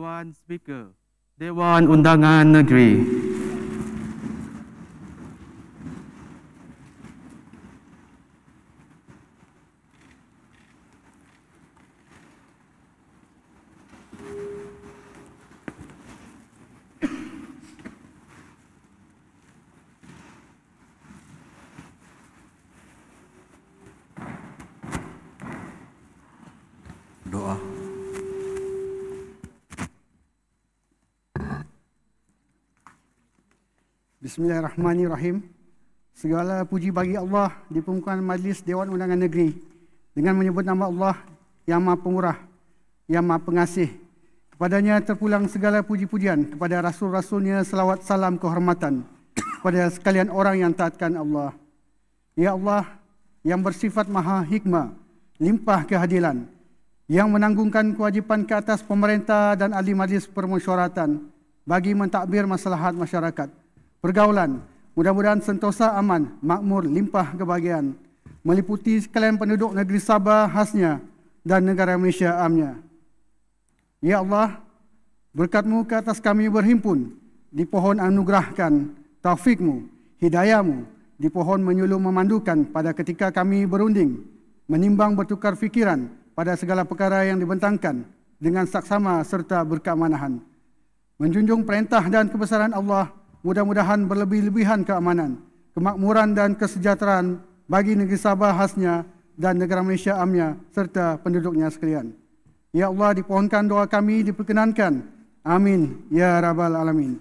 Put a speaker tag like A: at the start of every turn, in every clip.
A: Tuan Speaker, Dewan Undangan Negeri, Bismillahirrahmanirrahim. Segala puji bagi Allah di permukaan majlis Dewan Undangan Negeri dengan menyebut nama Allah yang maha pemurah, yang maha pengasih. Kepadanya terpulang segala puji-pujian kepada Rasul-Rasulnya selawat salam kehormatan kepada sekalian orang yang taatkan Allah. Ya Allah yang bersifat maha hikmah, limpah keadilan, yang menanggungkan kewajipan ke atas pemerintah dan ahli majlis permusyawaratan bagi mentadbir masalahat masyarakat pergaulan. Mudah-mudahan sentosa aman, makmur, limpah kebahagiaan. Meliputi sekalian penduduk negeri Sabah khasnya dan negara Malaysia amnya. Ya Allah, berkatmu ke atas kami berhimpun. Di pohon anugerahkan taufikmu, hidayahmu. Di pohon menyuluh memandukan pada ketika kami berunding. Menimbang bertukar fikiran pada segala perkara yang dibentangkan dengan saksama serta berkat manahan. Menjunjung perintah dan kebesaran Allah mudah-mudahan berlebih-lebihan keamanan, kemakmuran dan kesejahteraan bagi negeri Sabah khasnya dan negara Malaysia amnya serta penduduknya sekalian. Ya Allah, dipohonkan doa kami diperkenankan. Amin. Ya Rabbal Alamin.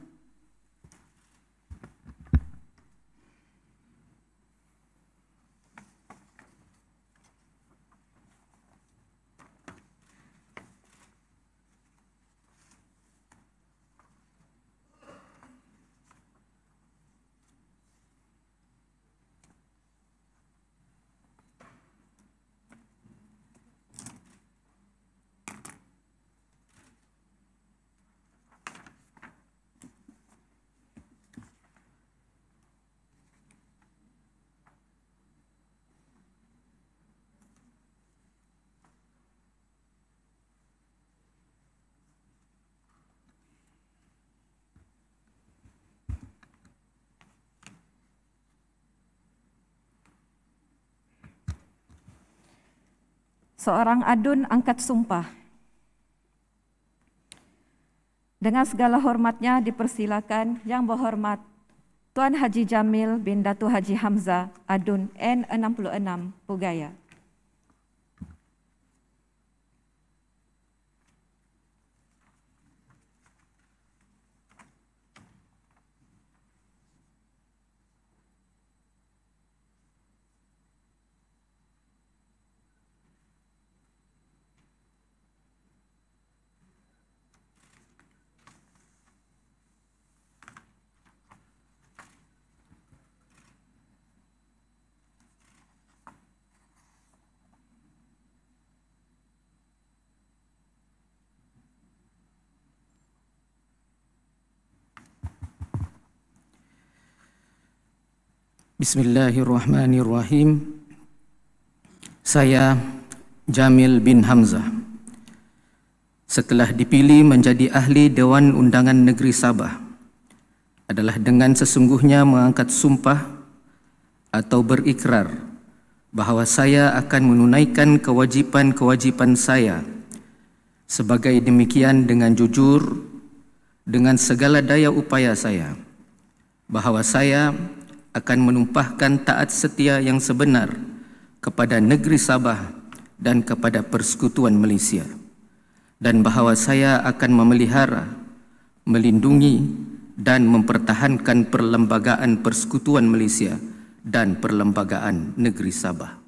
B: seorang adun angkat sumpah. Dengan segala hormatnya dipersilakan yang berhormat Tuan Haji Jamil bin Datu Haji Hamzah Adun N66 Pugaya.
C: Bismillahirrahmanirrahim. Saya Jamil bin Hamzah. Setelah dipilih menjadi ahli Dewan Undangan Negeri Sabah adalah dengan sesungguhnya mengangkat sumpah atau berikrar bahawa saya akan menunaikan kewajipan-kewajipan saya sebagai demikian dengan jujur dengan segala daya upaya saya bahawa saya akan akan menumpahkan taat setia yang sebenar kepada negeri Sabah dan kepada persekutuan Malaysia dan bahawa saya akan memelihara melindungi dan mempertahankan perlembagaan persekutuan Malaysia dan perlembagaan negeri Sabah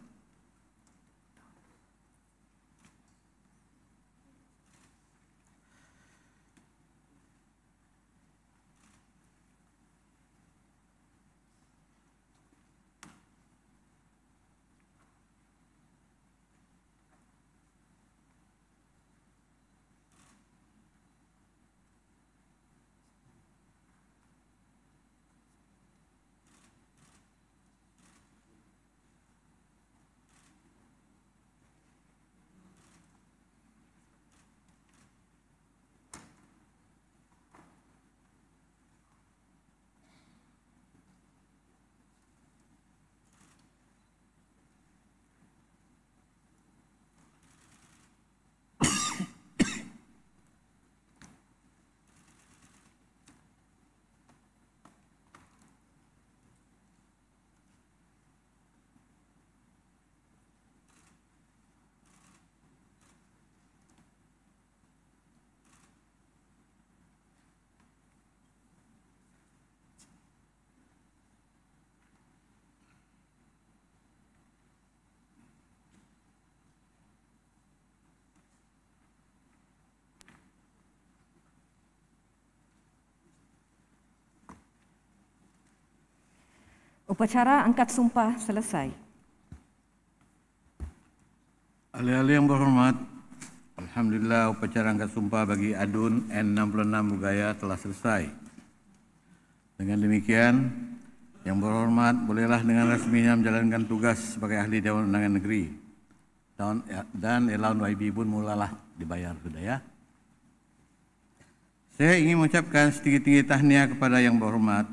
B: Upacara angkat sumpah selesai.
C: Ahli-ahli yang berhormat, Alhamdulillah upacara angkat sumpah bagi Adun N66 Bugaya telah selesai. Dengan demikian, yang berhormat bolehlah dengan resminya menjalankan tugas sebagai ahli Dewan Undangan Negeri. Dan, ya, dan Elaun YB pun mulalah dibayar sudah ya. Saya ingin mengucapkan sedikit tinggi tahniah kepada yang berhormat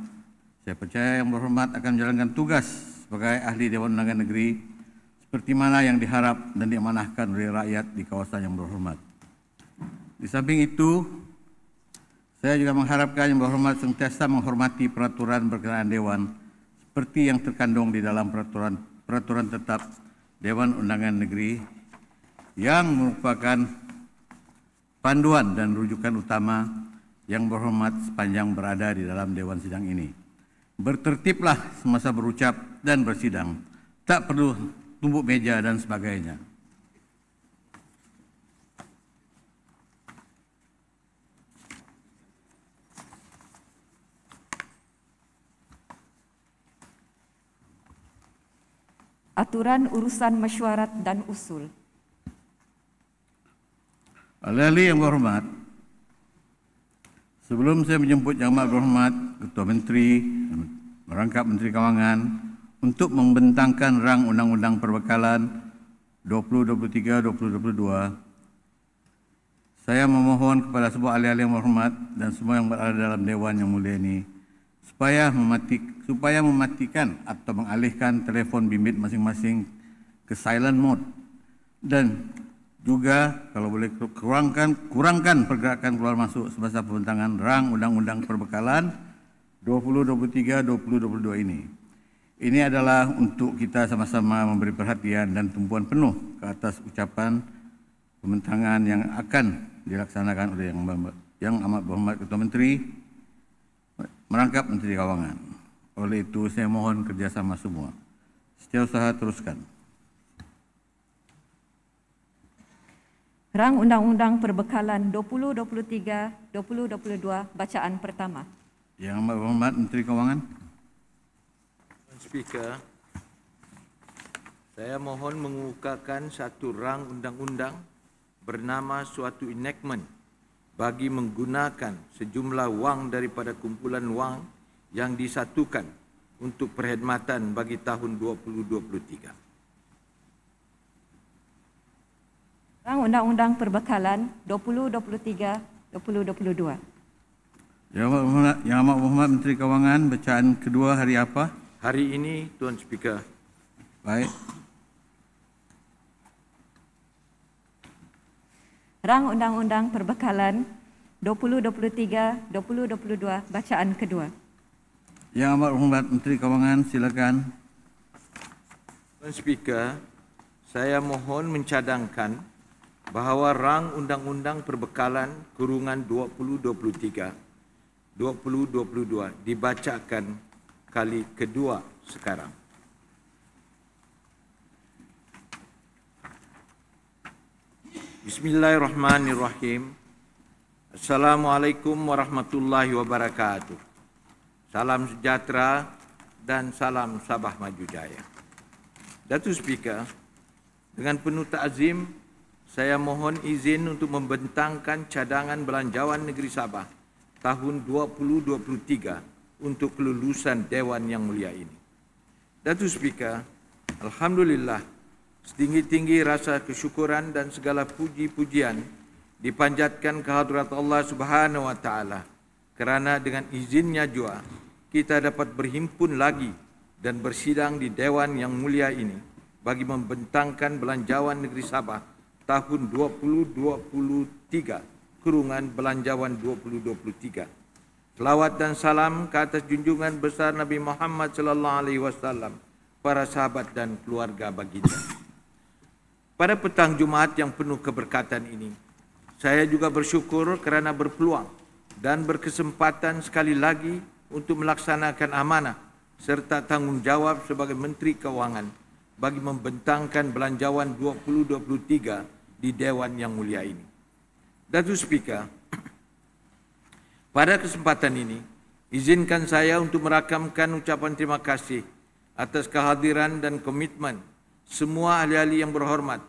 C: saya percaya yang berhormat akan menjalankan tugas sebagai ahli Dewan Undangan Negeri seperti mana yang diharap dan diamanahkan oleh rakyat di kawasan yang berhormat. Di samping itu, saya juga mengharapkan yang berhormat sentiasa menghormati peraturan berkenaan Dewan seperti yang terkandung di dalam peraturan peraturan tetap Dewan Undangan Negeri yang merupakan panduan dan rujukan utama yang berhormat sepanjang berada di dalam Dewan Sidang ini bertertiblah semasa berucap dan bersidang. Tak perlu tumbuk meja dan sebagainya.
B: Aturan urusan mesyuarat dan usul.
C: Alali yang berhormat, Sebelum saya menjemput Yang Amat Berhormat, Ketua Menteri, merangkap Menteri Kawangan untuk membentangkan rang Undang-Undang Perbekalan 2023-2022, saya memohon kepada semua ahli-ahli yang berhormat dan semua yang berada dalam Dewan yang mulia ini supaya, mematik, supaya mematikan atau mengalihkan telefon bimbit masing-masing ke silent mode dan juga kalau boleh kurangkan kurangkan pergerakan keluar masuk semasa pembentangan rang undang-undang perbekalan 2023 2022 ini. Ini adalah untuk kita sama-sama memberi perhatian dan tumpuan penuh ke atas ucapan pembentangan yang akan dilaksanakan oleh yang, yang amat berhormat Ketua Menteri merangkap Menteri Kawangan. Oleh itu saya mohon kerjasama semua. Setiausaha teruskan.
B: rang undang-undang perbekalan 2023 2022 bacaan pertama.
C: Yang amat berhormat Menteri Kewangan. Tuan Speaker, saya mohon
D: mengukakan satu rang undang-undang bernama suatu enactment bagi menggunakan sejumlah wang daripada kumpulan wang yang disatukan untuk perkhidmatan bagi tahun 2023.
B: Undang-Undang Perbekalan 2023-2022.
C: Yang Amat Muhammad, Yang Amat Muhammad Menteri Kewangan, bacaan kedua hari apa? Hari ini, Tuan Speaker. Baik.
B: Rang Undang-Undang Perbekalan 2023-2022, bacaan kedua.
C: Yang Amat Muhammad Menteri Kewangan, silakan. Tuan Speaker,
D: saya mohon mencadangkan bahawa rang undang-undang perbekalan kurungan 2023 2022 dibacakan kali kedua sekarang. Bismillahirrahmanirrahim. Assalamualaikum warahmatullahi wabarakatuh. Salam sejahtera dan salam Sabah Maju Jaya. Datuk Speaker, dengan penuh takzim saya mohon izin untuk membentangkan cadangan belanjawan negeri Sabah tahun 2023 untuk kelulusan Dewan Yang Mulia ini. Datu Speaker, Alhamdulillah, setinggi-tinggi rasa kesyukuran dan segala puji-pujian dipanjatkan kehadrat Allah Subhanahu Wa Taala kerana dengan izinnya jua kita dapat berhimpun lagi dan bersidang di Dewan Yang Mulia ini bagi membentangkan belanjawan negeri Sabah tahun 2023 kurungan belanjawan 2023 selawat dan salam ke atas junjungan besar Nabi Muhammad sallallahu alaihi wasallam para sahabat dan keluarga baginda pada petang Jumaat yang penuh keberkatan ini saya juga bersyukur kerana berpeluang dan berkesempatan sekali lagi untuk melaksanakan amanah serta tanggungjawab sebagai menteri kewangan bagi membentangkan belanjawan 2023 di Dewan yang mulia ini. Datu Speaker, pada kesempatan ini, izinkan saya untuk merakamkan ucapan terima kasih atas kehadiran dan komitmen semua ahli-ahli yang berhormat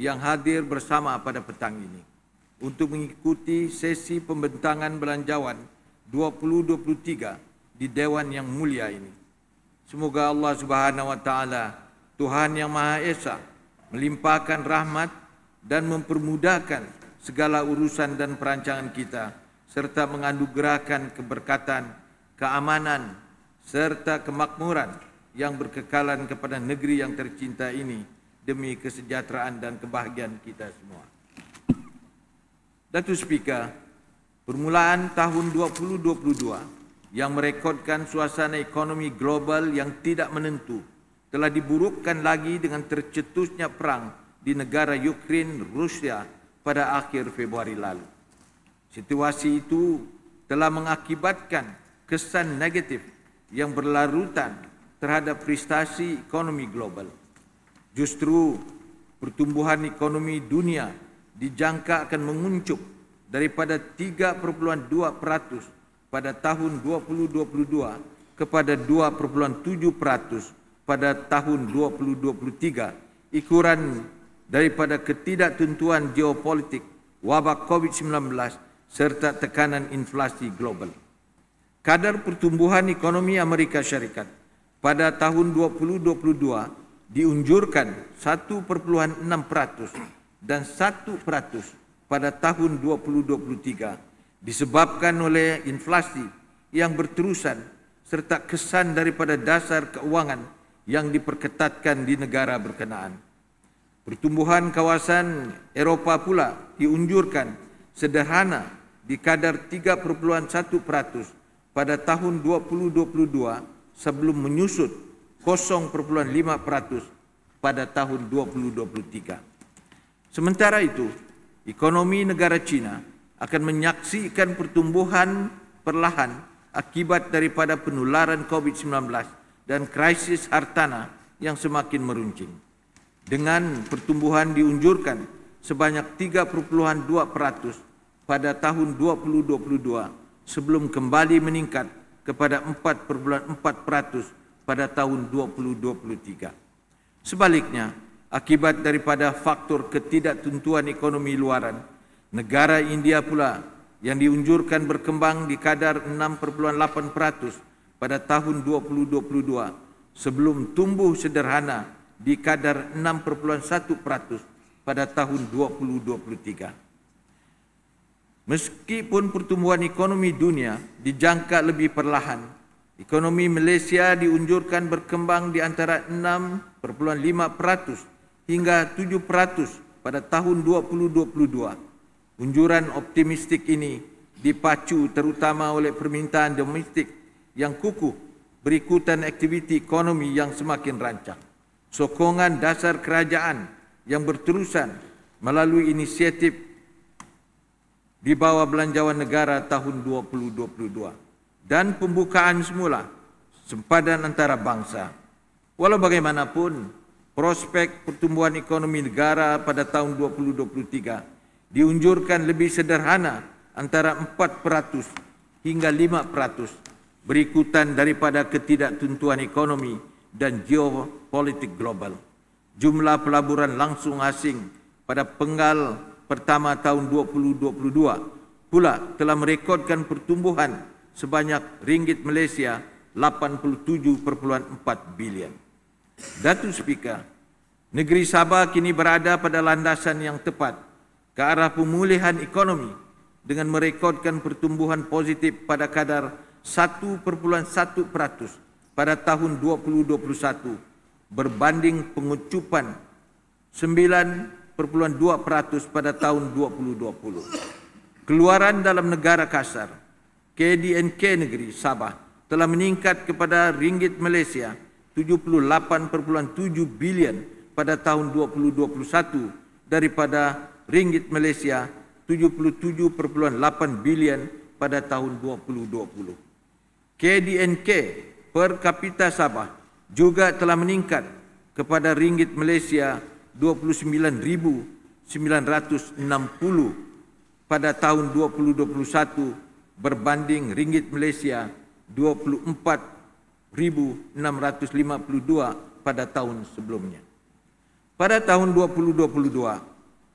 D: yang hadir bersama pada petang ini untuk mengikuti sesi pembentangan belanjawan 2023 di Dewan yang mulia ini. Semoga Allah Subhanahu wa taala Tuhan yang Maha Esa melimpahkan rahmat dan mempermudahkan segala urusan dan perancangan kita serta mengandung gerakan keberkatan, keamanan serta kemakmuran yang berkekalan kepada negeri yang tercinta ini demi kesejahteraan dan kebahagiaan kita semua. Datu Speaker, permulaan tahun 2022 yang merekodkan suasana ekonomi global yang tidak menentu telah diburukkan lagi dengan tercetusnya perang di negara Ukraine, Rusia pada akhir Februari lalu. Situasi itu telah mengakibatkan kesan negatif yang berlarutan terhadap prestasi ekonomi global. Justru pertumbuhan ekonomi dunia dijangka akan menguncup daripada 3.2% pada tahun 2022 kepada 2.7% pada tahun 2023. Ikuran daripada ketidaktentuan geopolitik wabak COVID-19 serta tekanan inflasi global. Kadar pertumbuhan ekonomi Amerika Syarikat pada tahun 2022 diunjurkan 1.6% dan 1% pada tahun 2023 disebabkan oleh inflasi yang berterusan serta kesan daripada dasar keuangan yang diperketatkan di negara berkenaan. Pertumbuhan kawasan Eropa pula diunjurkan sederhana di kadar 3.1% pada tahun 2022 sebelum menyusut 0.5% pada tahun 2023. Sementara itu, ekonomi negara China akan menyaksikan pertumbuhan perlahan akibat daripada penularan COVID-19 dan krisis hartanah yang semakin meruncing dengan pertumbuhan diunjurkan sebanyak 3.2% pada tahun 2022 sebelum kembali meningkat kepada 4.4% pada tahun 2023. Sebaliknya, akibat daripada faktor ketidaktentuan ekonomi luaran, negara India pula yang diunjurkan berkembang di kadar 6.8% pada tahun 2022 sebelum tumbuh sederhana di kadar 6.1% pada tahun 2023. Meskipun pertumbuhan ekonomi dunia dijangka lebih perlahan, ekonomi Malaysia diunjurkan berkembang di antara 6.5% hingga 7% pada tahun 2022. Unjuran optimistik ini dipacu terutama oleh permintaan domestik yang kukuh berikutan aktiviti ekonomi yang semakin rancang sokongan dasar kerajaan yang berterusan melalui inisiatif di bawah belanjawan negara tahun 2022 dan pembukaan semula sempadan antara bangsa. Walau bagaimanapun, prospek pertumbuhan ekonomi negara pada tahun 2023 diunjurkan lebih sederhana antara 4% hingga 5% berikutan daripada ketidaktentuan ekonomi ekonomi dan geopolitik global. Jumlah pelaburan langsung asing pada penggal pertama tahun 2022 pula telah merekodkan pertumbuhan sebanyak ringgit Malaysia 87.4 bilion. Datu Speaker, negeri Sabah kini berada pada landasan yang tepat ke arah pemulihan ekonomi dengan merekodkan pertumbuhan positif pada kadar 1.1 peratus pada tahun 2021 berbanding pengucupan 9.2% pada tahun 2020. Keluaran dalam negara kasar KDNK negeri Sabah telah meningkat kepada ringgit Malaysia 78.7 bilion pada tahun 2021 daripada ringgit Malaysia 77.8 bilion pada tahun 2020. KDNK per kapita Sabah juga telah meningkat kepada ringgit Malaysia 29,960 pada tahun 2021 berbanding ringgit Malaysia 24,652 pada tahun sebelumnya. Pada tahun 2022,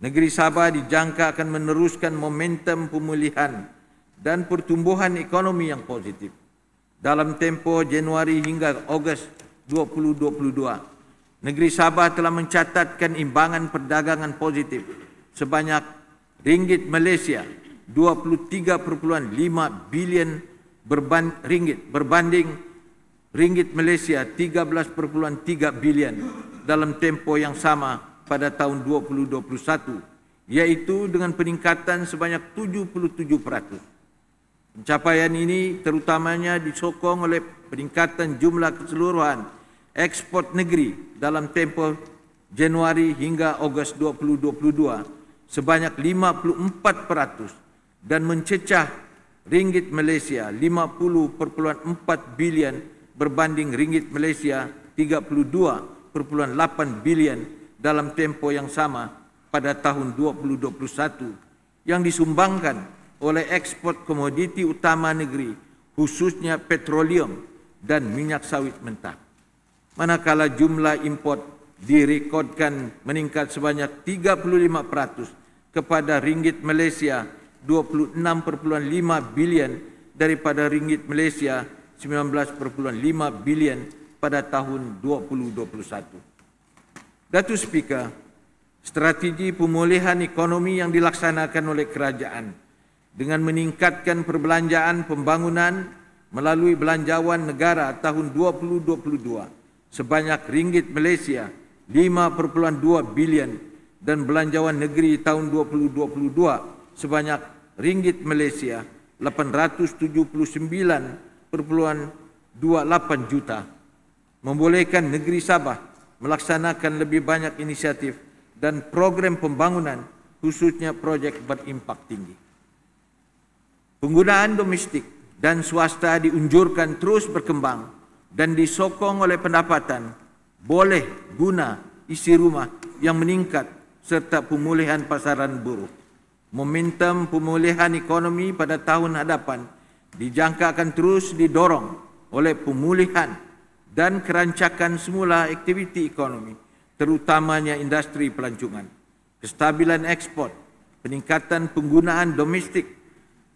D: negeri Sabah dijangka akan meneruskan momentum pemulihan dan pertumbuhan ekonomi yang positif dalam tempoh Januari hingga Ogos 2022. Negeri Sabah telah mencatatkan imbangan perdagangan positif sebanyak ringgit Malaysia 23.5 bilion ringgit berbanding ringgit Malaysia 13.3 bilion dalam tempoh yang sama pada tahun 2021 iaitu dengan peningkatan sebanyak 77 peratus. Pencapaian ini terutamanya disokong oleh peningkatan jumlah keseluruhan ekspor negeri dalam tempoh Januari hingga Ogos 2022 sebanyak 54% dan mencecah ringgit Malaysia 50.4 bilion berbanding ringgit Malaysia 32.8 bilion dalam tempoh yang sama pada tahun 2021 yang disumbangkan oleh ekspor komoditi utama negeri, khususnya petroleum dan minyak sawit mentah. Manakala jumlah import direkodkan meningkat sebanyak 35% kepada ringgit Malaysia 26.5 bilion daripada ringgit Malaysia 19.5 bilion pada tahun 2021. Datu Speaker, strategi pemulihan ekonomi yang dilaksanakan oleh kerajaan dengan meningkatkan perbelanjaan pembangunan melalui belanjawan negara tahun 2022 sebanyak ringgit Malaysia 5.2 bilion dan belanjawan negeri tahun 2022 sebanyak ringgit Malaysia 879.28 juta membolehkan negeri Sabah melaksanakan lebih banyak inisiatif dan program pembangunan khususnya projek berimpak tinggi. Penggunaan domestik dan swasta diunjurkan terus berkembang dan disokong oleh pendapatan boleh guna isi rumah yang meningkat serta pemulihan pasaran buruh. Momentum pemulihan ekonomi pada tahun hadapan dijangka akan terus didorong oleh pemulihan dan kerancakan semula aktiviti ekonomi terutamanya industri pelancongan. Kestabilan ekspor, peningkatan penggunaan domestik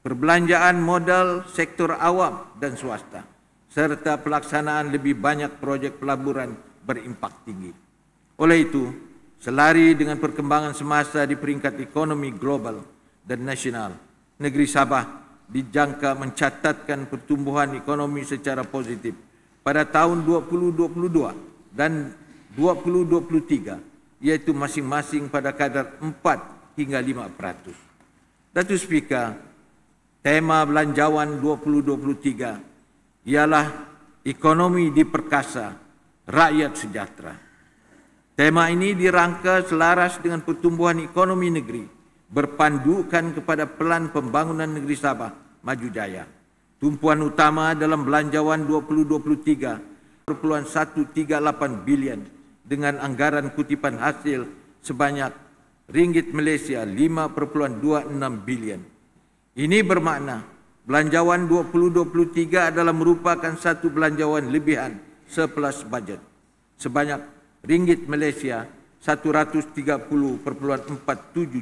D: perbelanjaan modal sektor awam dan swasta, serta pelaksanaan lebih banyak projek pelaburan berimpak tinggi. Oleh itu, selari dengan perkembangan semasa di peringkat ekonomi global dan nasional, negeri Sabah dijangka mencatatkan pertumbuhan ekonomi secara positif pada tahun 2022 dan 2023 iaitu masing-masing pada kadar 4 hingga 5 peratus. Datuk Speaker, tema belanjawan 2023 ialah ekonomi diperkasa, rakyat sejahtera. Tema ini dirangka selaras dengan pertumbuhan ekonomi negeri berpandukan kepada pelan pembangunan negeri Sabah maju jaya. Tumpuan utama dalam belanjawan 2023 perpuluhan 138 bilion dengan anggaran kutipan hasil sebanyak ringgit Malaysia 5.26 bilion. Ini bermakna belanjawan 2023 adalah merupakan satu belanjawan lebihan surplus budget sebanyak ringgit Malaysia 130.47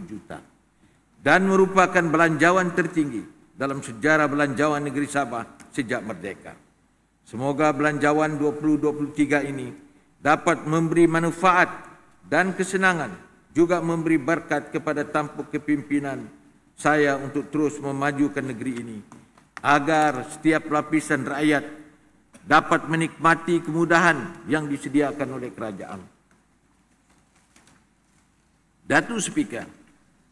D: juta dan merupakan belanjawan tertinggi dalam sejarah belanjawan negeri Sabah sejak merdeka. Semoga belanjawan 2023 ini dapat memberi manfaat dan kesenangan juga memberi berkat kepada tampuk kepimpinan saya untuk terus memajukan negeri ini agar setiap lapisan rakyat dapat menikmati kemudahan yang disediakan oleh kerajaan. Datu Sepika,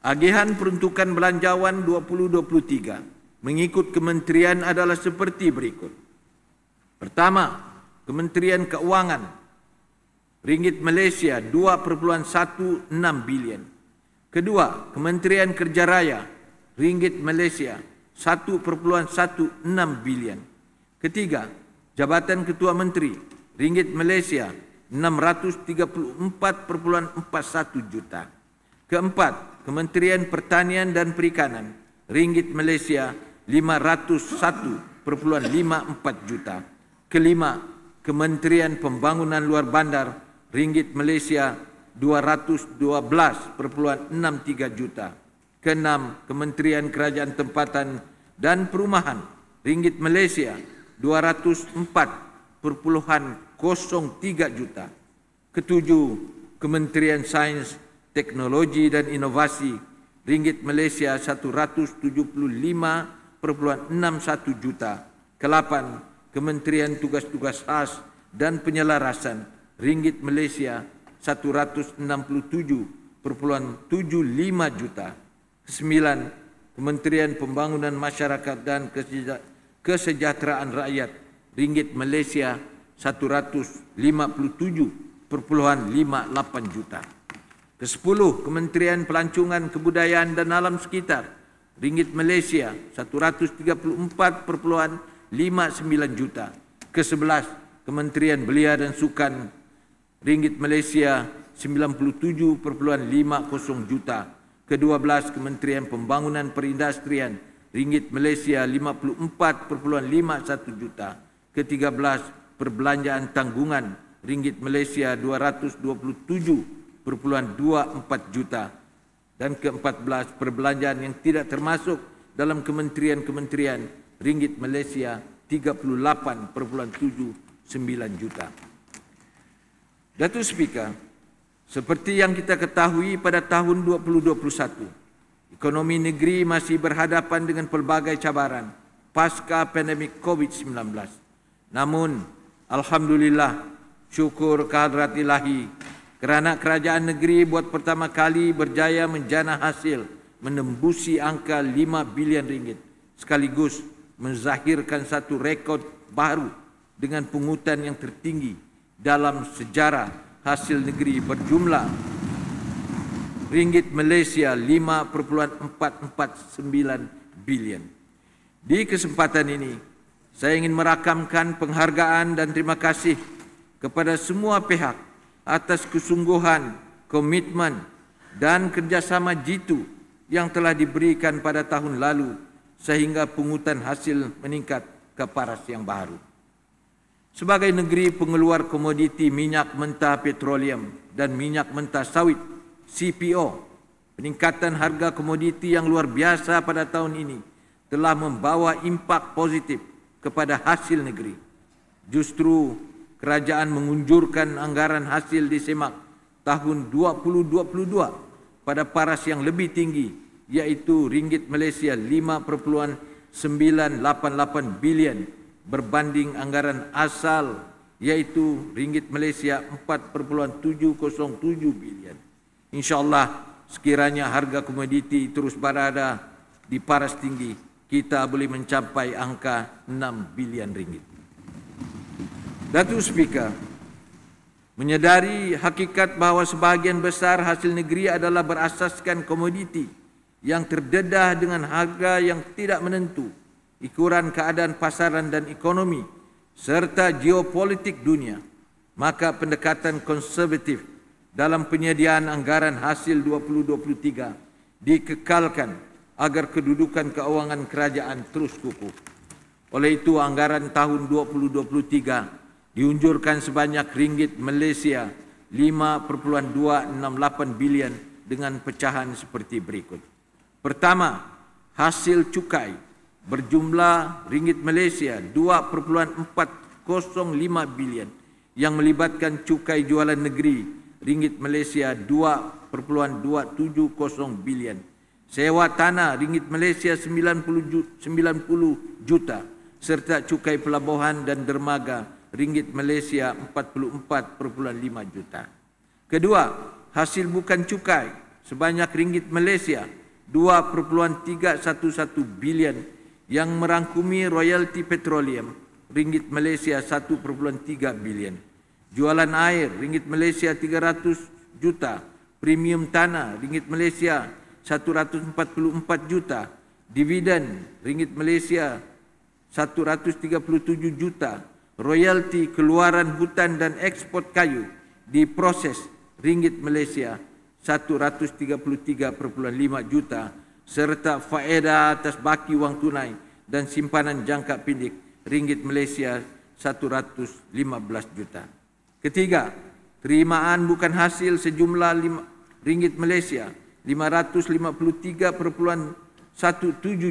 D: agihan peruntukan belanjawan 2023 mengikut kementerian adalah seperti berikut. Pertama, Kementerian Keuangan Ringgit Malaysia 2.16 bilion. Kedua, Kementerian Kerja Raya ringgit Malaysia 1.16 bilion. Ketiga, Jabatan Ketua Menteri ringgit Malaysia 634.41 juta. Keempat, Kementerian Pertanian dan Perikanan ringgit Malaysia 501.54 juta. Kelima, Kementerian Pembangunan Luar Bandar ringgit Malaysia 212.63 juta. Keenam, Kementerian Kerajaan Tempatan dan Perumahan Ringgit Malaysia 204.03 juta. Ketujuh, Kementerian Sains, Teknologi dan Inovasi Ringgit Malaysia 175.61 juta. Kelapan, Kementerian Tugas-Tugas Khas dan Penyelarasan Ringgit Malaysia 167.75 juta. Sembilan, Kementerian Pembangunan Masyarakat dan Kesejahteraan Rakyat Ringgit Malaysia 157.58 juta. Kesepuluh, Kementerian Pelancongan Kebudayaan dan Alam Sekitar Ringgit Malaysia 134.59 juta. Kesebelas, Kementerian Belia dan Sukan Ringgit Malaysia 97.50 juta. Kedua belas Kementerian Pembangunan Perindustrian Ringgit Malaysia 54.51 juta. Ketiga belas Perbelanjaan Tanggungan Ringgit Malaysia 227.24 juta. Dan keempat belas Perbelanjaan yang tidak termasuk dalam Kementerian-Kementerian Ringgit Malaysia 38.79 juta. Datuk Speaker, seperti yang kita ketahui pada tahun 2021, ekonomi negeri masih berhadapan dengan pelbagai cabaran pasca pandemik COVID-19. Namun, Alhamdulillah, syukur kehadrat ilahi kerana kerajaan negeri buat pertama kali berjaya menjana hasil menembusi angka 5 bilion ringgit sekaligus menzahirkan satu rekod baru dengan pungutan yang tertinggi dalam sejarah hasil negeri berjumlah ringgit Malaysia 5.449 bilion. Di kesempatan ini, saya ingin merakamkan penghargaan dan terima kasih kepada semua pihak atas kesungguhan, komitmen dan kerjasama jitu yang telah diberikan pada tahun lalu sehingga pungutan hasil meningkat ke paras yang baru sebagai negeri pengeluar komoditi minyak mentah petroleum dan minyak mentah sawit CPO peningkatan harga komoditi yang luar biasa pada tahun ini telah membawa impak positif kepada hasil negeri justru kerajaan mengunjurkan anggaran hasil disemak tahun 2022 pada paras yang lebih tinggi iaitu ringgit Malaysia 5.988 bilion berbanding anggaran asal iaitu ringgit Malaysia 4.707 bilion. Insyaallah sekiranya harga komoditi terus berada di paras tinggi, kita boleh mencapai angka 6 bilion ringgit. Datuk Speaker, menyedari hakikat bahawa sebahagian besar hasil negeri adalah berasaskan komoditi yang terdedah dengan harga yang tidak menentu ikuran keadaan pasaran dan ekonomi serta geopolitik dunia, maka pendekatan konservatif dalam penyediaan anggaran hasil 2023 dikekalkan agar kedudukan keuangan kerajaan terus kukuh. Oleh itu, anggaran tahun 2023 diunjurkan sebanyak ringgit Malaysia 5.268 bilion dengan pecahan seperti berikut. Pertama, hasil cukai berjumlah ringgit Malaysia 2.405 bilion yang melibatkan cukai jualan negeri ringgit Malaysia 2.270 bilion sewa tanah ringgit Malaysia 90 juta serta cukai pelabuhan dan dermaga ringgit Malaysia 44.5 juta kedua hasil bukan cukai sebanyak ringgit Malaysia 2.311 bilion yang merangkumi royalti petroleum ringgit Malaysia 1.3 bilion jualan air ringgit Malaysia 300 juta premium tanah ringgit Malaysia 144 juta dividen ringgit Malaysia 137 juta royalti keluaran hutan dan ekspor kayu diproses ringgit Malaysia 133.5 juta serta faedah atas baki wang tunai dan simpanan jangka pendek ringgit Malaysia 115 juta. Ketiga, terimaan bukan hasil sejumlah ringgit Malaysia 553.17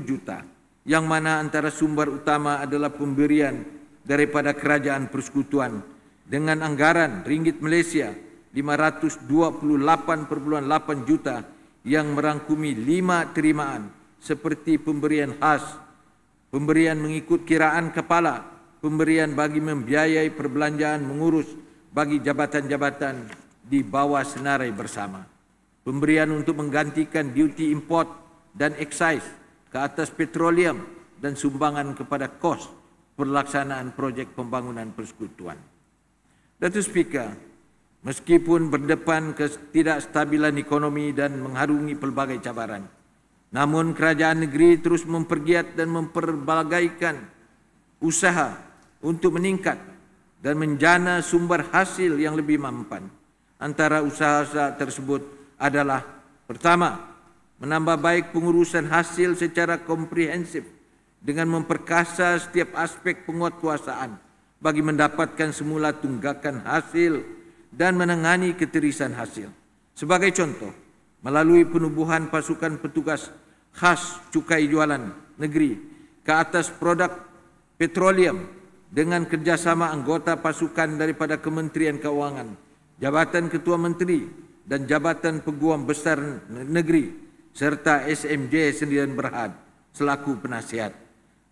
D: juta yang mana antara sumber utama adalah pemberian daripada kerajaan persekutuan dengan anggaran ringgit Malaysia 528.8 juta yang merangkumi lima terimaan seperti pemberian khas, pemberian mengikut kiraan kepala, pemberian bagi membiayai perbelanjaan mengurus bagi jabatan-jabatan di bawah senarai bersama, pemberian untuk menggantikan duty import dan excise ke atas petroleum dan sumbangan kepada kos pelaksanaan projek pembangunan persekutuan. Datuk Speaker, Meskipun berdepan ketidakstabilan ekonomi dan mengharungi pelbagai cabaran, namun kerajaan negeri terus mempergiat dan memperbagaikan usaha untuk meningkat dan menjana sumber hasil yang lebih mampan. Antara usaha-usaha tersebut adalah pertama, menambah baik pengurusan hasil secara komprehensif dengan memperkasa setiap aspek penguatkuasaan bagi mendapatkan semula tunggakan hasil dan menangani ketirisan hasil. Sebagai contoh, melalui penubuhan pasukan petugas khas cukai jualan negeri ke atas produk petroleum dengan kerjasama anggota pasukan daripada Kementerian Keuangan, Jabatan Ketua Menteri dan Jabatan Peguam Besar Negeri serta SMJ Sendirian Berhad selaku penasihat.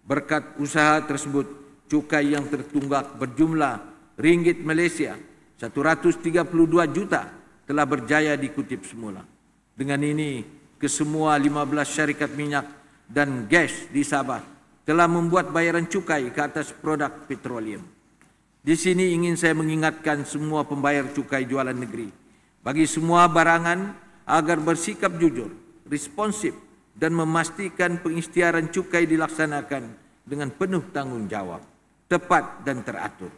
D: Berkat usaha tersebut, cukai yang tertunggak berjumlah ringgit Malaysia 132 juta telah berjaya dikutip semula. Dengan ini, kesemua 15 syarikat minyak dan gas di Sabah telah membuat bayaran cukai ke atas produk petroleum. Di sini ingin saya mengingatkan semua pembayar cukai jualan negeri bagi semua barangan agar bersikap jujur, responsif dan memastikan pengistiaran cukai dilaksanakan dengan penuh tanggungjawab, tepat dan teratur.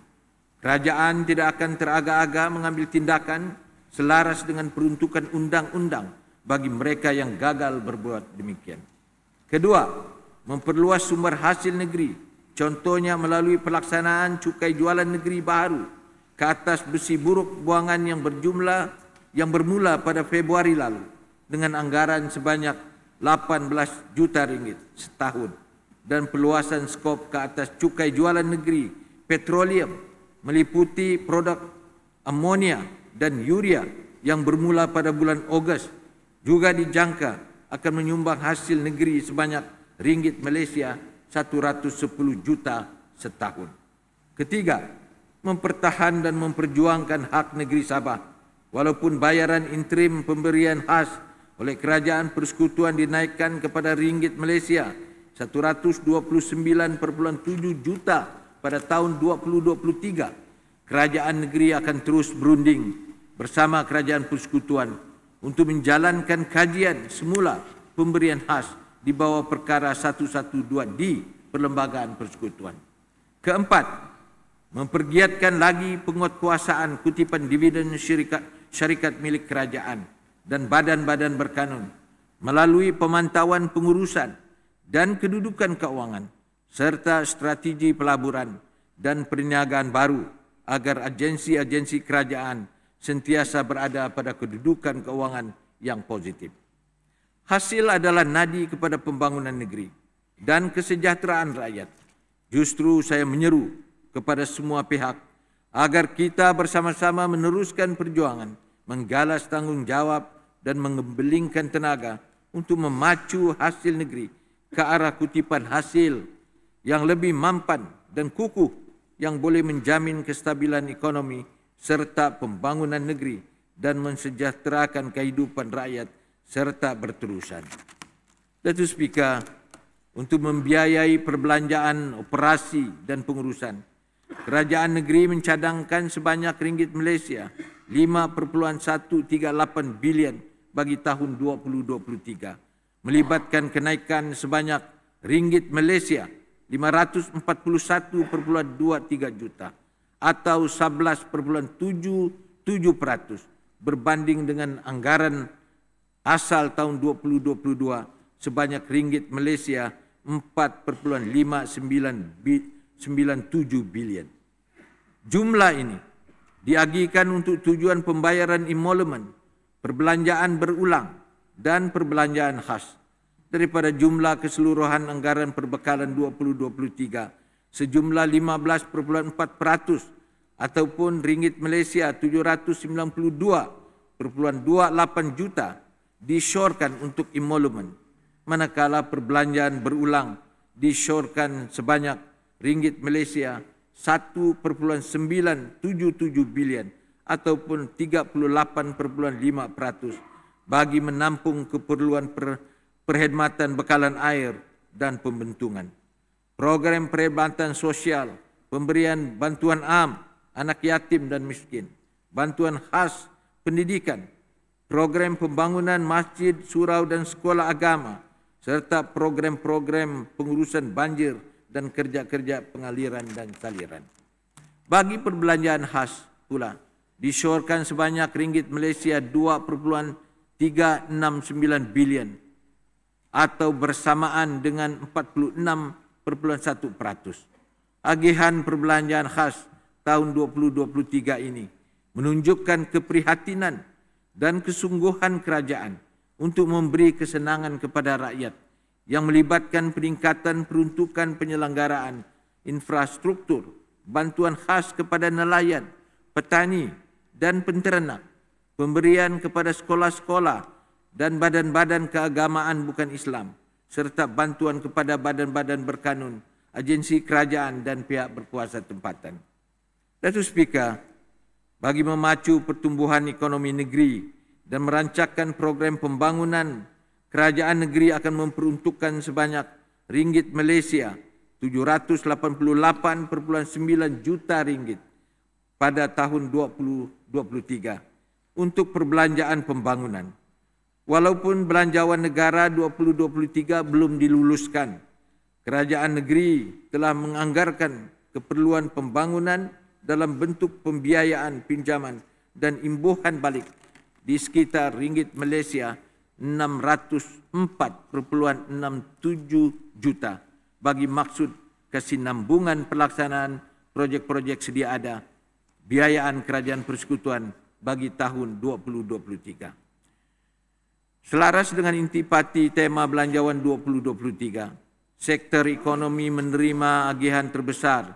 D: Kerajaan tidak akan teraga-aga mengambil tindakan selaras dengan peruntukan undang-undang bagi mereka yang gagal berbuat demikian. Kedua, memperluas sumber hasil negeri, contohnya melalui pelaksanaan cukai jualan negeri baru ke atas besi buruk buangan yang berjumlah yang bermula pada Februari lalu dengan anggaran sebanyak 18 juta ringgit setahun dan peluasan skop ke atas cukai jualan negeri petroleum meliputi produk amonia dan urea yang bermula pada bulan Ogos juga dijangka akan menyumbang hasil negeri sebanyak ringgit Malaysia 110 juta setahun. Ketiga, mempertahankan dan memperjuangkan hak negeri Sabah walaupun bayaran interim pemberian khas oleh kerajaan persekutuan dinaikkan kepada ringgit Malaysia 129.7 juta pada tahun 2023 kerajaan negeri akan terus berunding bersama kerajaan persekutuan untuk menjalankan kajian semula pemberian khas di bawah perkara 112D Perlembagaan Persekutuan. Keempat, mempergiatkan lagi penguatkuasaan kutipan dividen syarikat, syarikat milik kerajaan dan badan-badan berkanun melalui pemantauan pengurusan dan kedudukan keuangan serta strategi pelaburan dan perniagaan baru agar agensi-agensi kerajaan sentiasa berada pada kedudukan keuangan yang positif. Hasil adalah nadi kepada pembangunan negeri dan kesejahteraan rakyat. Justru saya menyeru kepada semua pihak agar kita bersama-sama meneruskan perjuangan menggalas tanggungjawab dan mengembelingkan tenaga untuk memacu hasil negeri ke arah kutipan hasil yang lebih mampan dan kukuh yang boleh menjamin kestabilan ekonomi serta pembangunan negeri dan mensejahterakan kehidupan rakyat serta berterusan. Datuk Speaker, untuk membiayai perbelanjaan, operasi dan pengurusan, Kerajaan Negeri mencadangkan sebanyak ringgit Malaysia 5.138 bilion bagi tahun 2023 melibatkan kenaikan sebanyak ringgit Malaysia 541,23 juta atau 11,77 peratus berbanding dengan anggaran asal tahun 2022 sebanyak ringgit Malaysia 4,597 bilion. Jumlah ini diagihkan untuk tujuan pembayaran emolumen, perbelanjaan berulang dan perbelanjaan khas daripada jumlah keseluruhan anggaran perbekalan 2023 sejumlah 15.4% ataupun ringgit Malaysia 792.28 juta disyorkan untuk emolument manakala perbelanjaan berulang disyorkan sebanyak ringgit Malaysia 1.977 bilion ataupun 38.5% bagi menampung keperluan per perkhidmatan bekalan air dan pembentungan. Program perkhidmatan sosial, pemberian bantuan am, anak yatim dan miskin, bantuan khas pendidikan, program pembangunan masjid, surau dan sekolah agama, serta program-program pengurusan banjir dan kerja-kerja pengaliran dan saliran. Bagi perbelanjaan khas pula, disyorkan sebanyak ringgit Malaysia 2.369 bilion atau bersamaan dengan 46,1 peratus. Agihan perbelanjaan khas tahun 2023 ini menunjukkan keprihatinan dan kesungguhan kerajaan untuk memberi kesenangan kepada rakyat yang melibatkan peningkatan peruntukan penyelenggaraan infrastruktur, bantuan khas kepada nelayan, petani, dan penternak, pemberian kepada sekolah-sekolah, dan badan-badan keagamaan bukan Islam serta bantuan kepada badan-badan berkanun, agensi kerajaan dan pihak berkuasa tempatan. Datuk Speaker, bagi memacu pertumbuhan ekonomi negeri dan merancangkan program pembangunan, kerajaan negeri akan memperuntukkan sebanyak ringgit Malaysia 788.9 juta ringgit pada tahun 2023 untuk perbelanjaan pembangunan walaupun belanjawan negara 2023 belum diluluskan. Kerajaan negeri telah menganggarkan keperluan pembangunan dalam bentuk pembiayaan pinjaman dan imbuhan balik di sekitar ringgit Malaysia 604.67 juta bagi maksud kesinambungan pelaksanaan projek-projek sedia ada biayaan kerajaan persekutuan bagi tahun 2023. Selaras dengan intipati tema belanjawan 2023, sektor ekonomi menerima agihan terbesar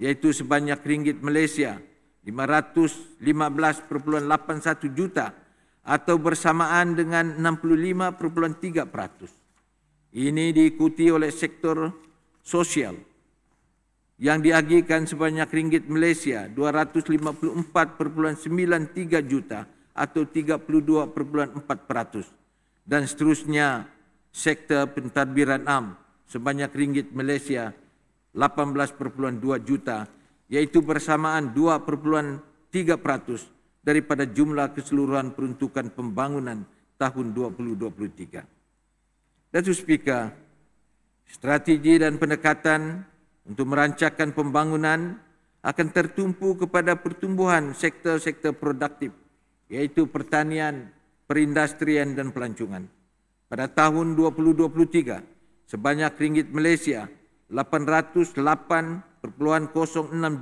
D: yaitu sebanyak ringgit Malaysia 515.81 juta atau bersamaan dengan 65.3 peratus. Ini diikuti oleh sektor sosial yang diagihkan sebanyak ringgit Malaysia 254.93 juta atau 32.4 peratus dan seterusnya sektor pentadbiran am sebanyak ringgit Malaysia 18.2 juta iaitu bersamaan 2.3% daripada jumlah keseluruhan peruntukan pembangunan tahun 2023. Datuk Speaker, strategi dan pendekatan untuk merancangkan pembangunan akan tertumpu kepada pertumbuhan sektor-sektor produktif iaitu pertanian, perindustrian dan pelancongan. Pada tahun 2023, sebanyak ringgit Malaysia 808.06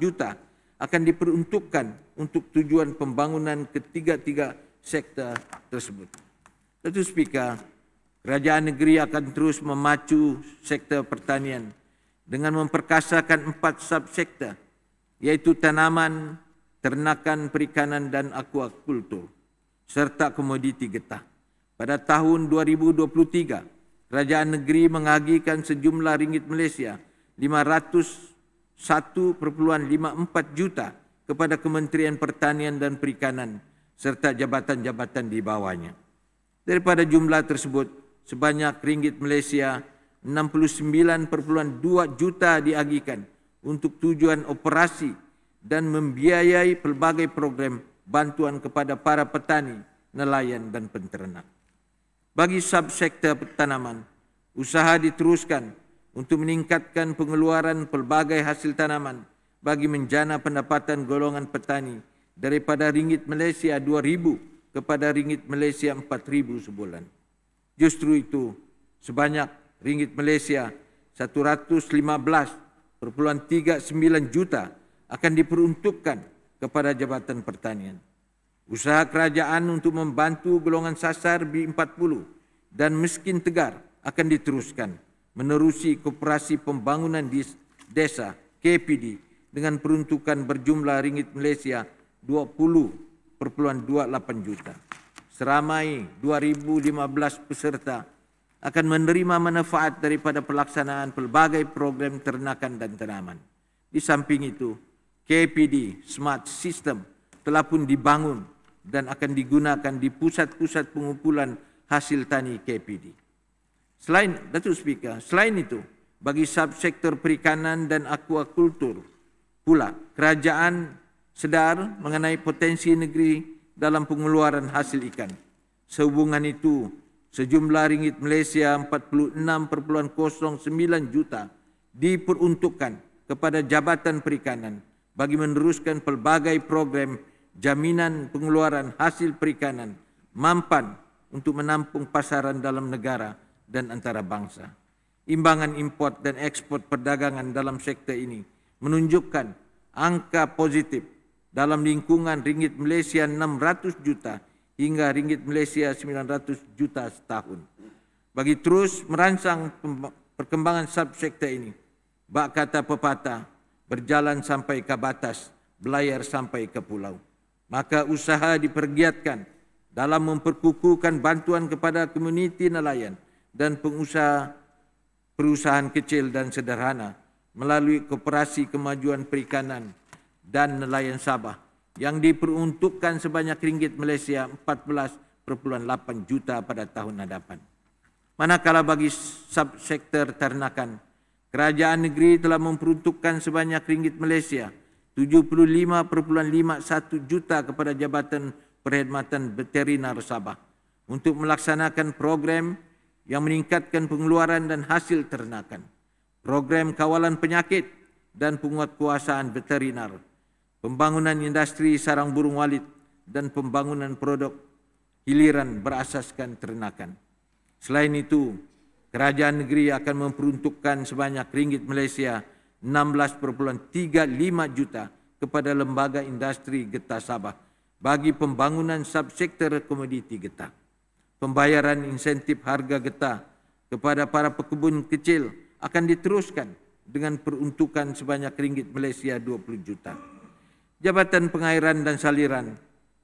D: juta akan diperuntukkan untuk tujuan pembangunan ketiga-tiga sektor tersebut. Tentu Speaker, Kerajaan Negeri akan terus memacu sektor pertanian dengan memperkasakan empat subsektor yaitu tanaman, ternakan, perikanan dan akuakultur serta komoditi getah. Pada tahun 2023, Kerajaan Negeri mengagihkan sejumlah ringgit Malaysia 501.54 juta kepada Kementerian Pertanian dan Perikanan serta jabatan-jabatan di bawahnya. Daripada jumlah tersebut, sebanyak ringgit Malaysia 69.2 juta diagihkan untuk tujuan operasi dan membiayai pelbagai program bantuan kepada para petani, nelayan dan penternak. Bagi subsektor pertanaman usaha diteruskan untuk meningkatkan pengeluaran pelbagai hasil tanaman bagi menjana pendapatan golongan petani daripada ringgit Malaysia 2000 kepada ringgit Malaysia 4000 sebulan. Justru itu sebanyak ringgit Malaysia 115.39 juta akan diperuntukkan kepada Jabatan Pertanian. Usaha kerajaan untuk membantu golongan sasar B40 dan miskin tegar akan diteruskan menerusi Koperasi Pembangunan Desa KPD dengan peruntukan berjumlah ringgit Malaysia 20.28 juta. Seramai 2015 peserta akan menerima manfaat daripada pelaksanaan pelbagai program ternakan dan tanaman. Di samping itu, KPD Smart System telah pun dibangun dan akan digunakan di pusat-pusat pengumpulan hasil tani KPD. Selain Datuk Speaker, selain itu bagi subsektor perikanan dan akuakultur pula kerajaan sedar mengenai potensi negeri dalam pengeluaran hasil ikan. Sehubungan itu, sejumlah ringgit Malaysia 46.09 juta diperuntukkan kepada Jabatan Perikanan bagi meneruskan pelbagai program jaminan pengeluaran hasil perikanan mampan untuk menampung pasaran dalam negara dan antara bangsa. Imbangan import dan ekspor perdagangan dalam sektor ini menunjukkan angka positif dalam lingkungan ringgit Malaysia 600 juta hingga ringgit Malaysia 900 juta setahun. Bagi terus merangsang perkembangan subsektor ini, bak kata pepatah, berjalan sampai ke batas, belayar sampai ke pulau. Maka usaha dipergiatkan dalam memperkukuhkan bantuan kepada komuniti nelayan dan pengusaha perusahaan kecil dan sederhana melalui Koperasi Kemajuan Perikanan dan Nelayan Sabah yang diperuntukkan sebanyak ringgit Malaysia 14.8 juta pada tahun hadapan. Manakala bagi subsektor ternakan, Kerajaan negeri telah memperuntukkan sebanyak ringgit Malaysia 75.51 juta kepada Jabatan Perkhidmatan Veterinar Sabah untuk melaksanakan program yang meningkatkan pengeluaran dan hasil ternakan. Program kawalan penyakit dan penguatkuasaan veterinar. Pembangunan industri sarang burung walit dan pembangunan produk hiliran berasaskan ternakan. Selain itu, kerajaan negeri akan memperuntukkan sebanyak ringgit Malaysia 16.35 juta kepada lembaga industri getah Sabah bagi pembangunan subsektor komoditi getah. Pembayaran insentif harga getah kepada para pekebun kecil akan diteruskan dengan peruntukan sebanyak ringgit Malaysia 20 juta. Jabatan Pengairan dan Saliran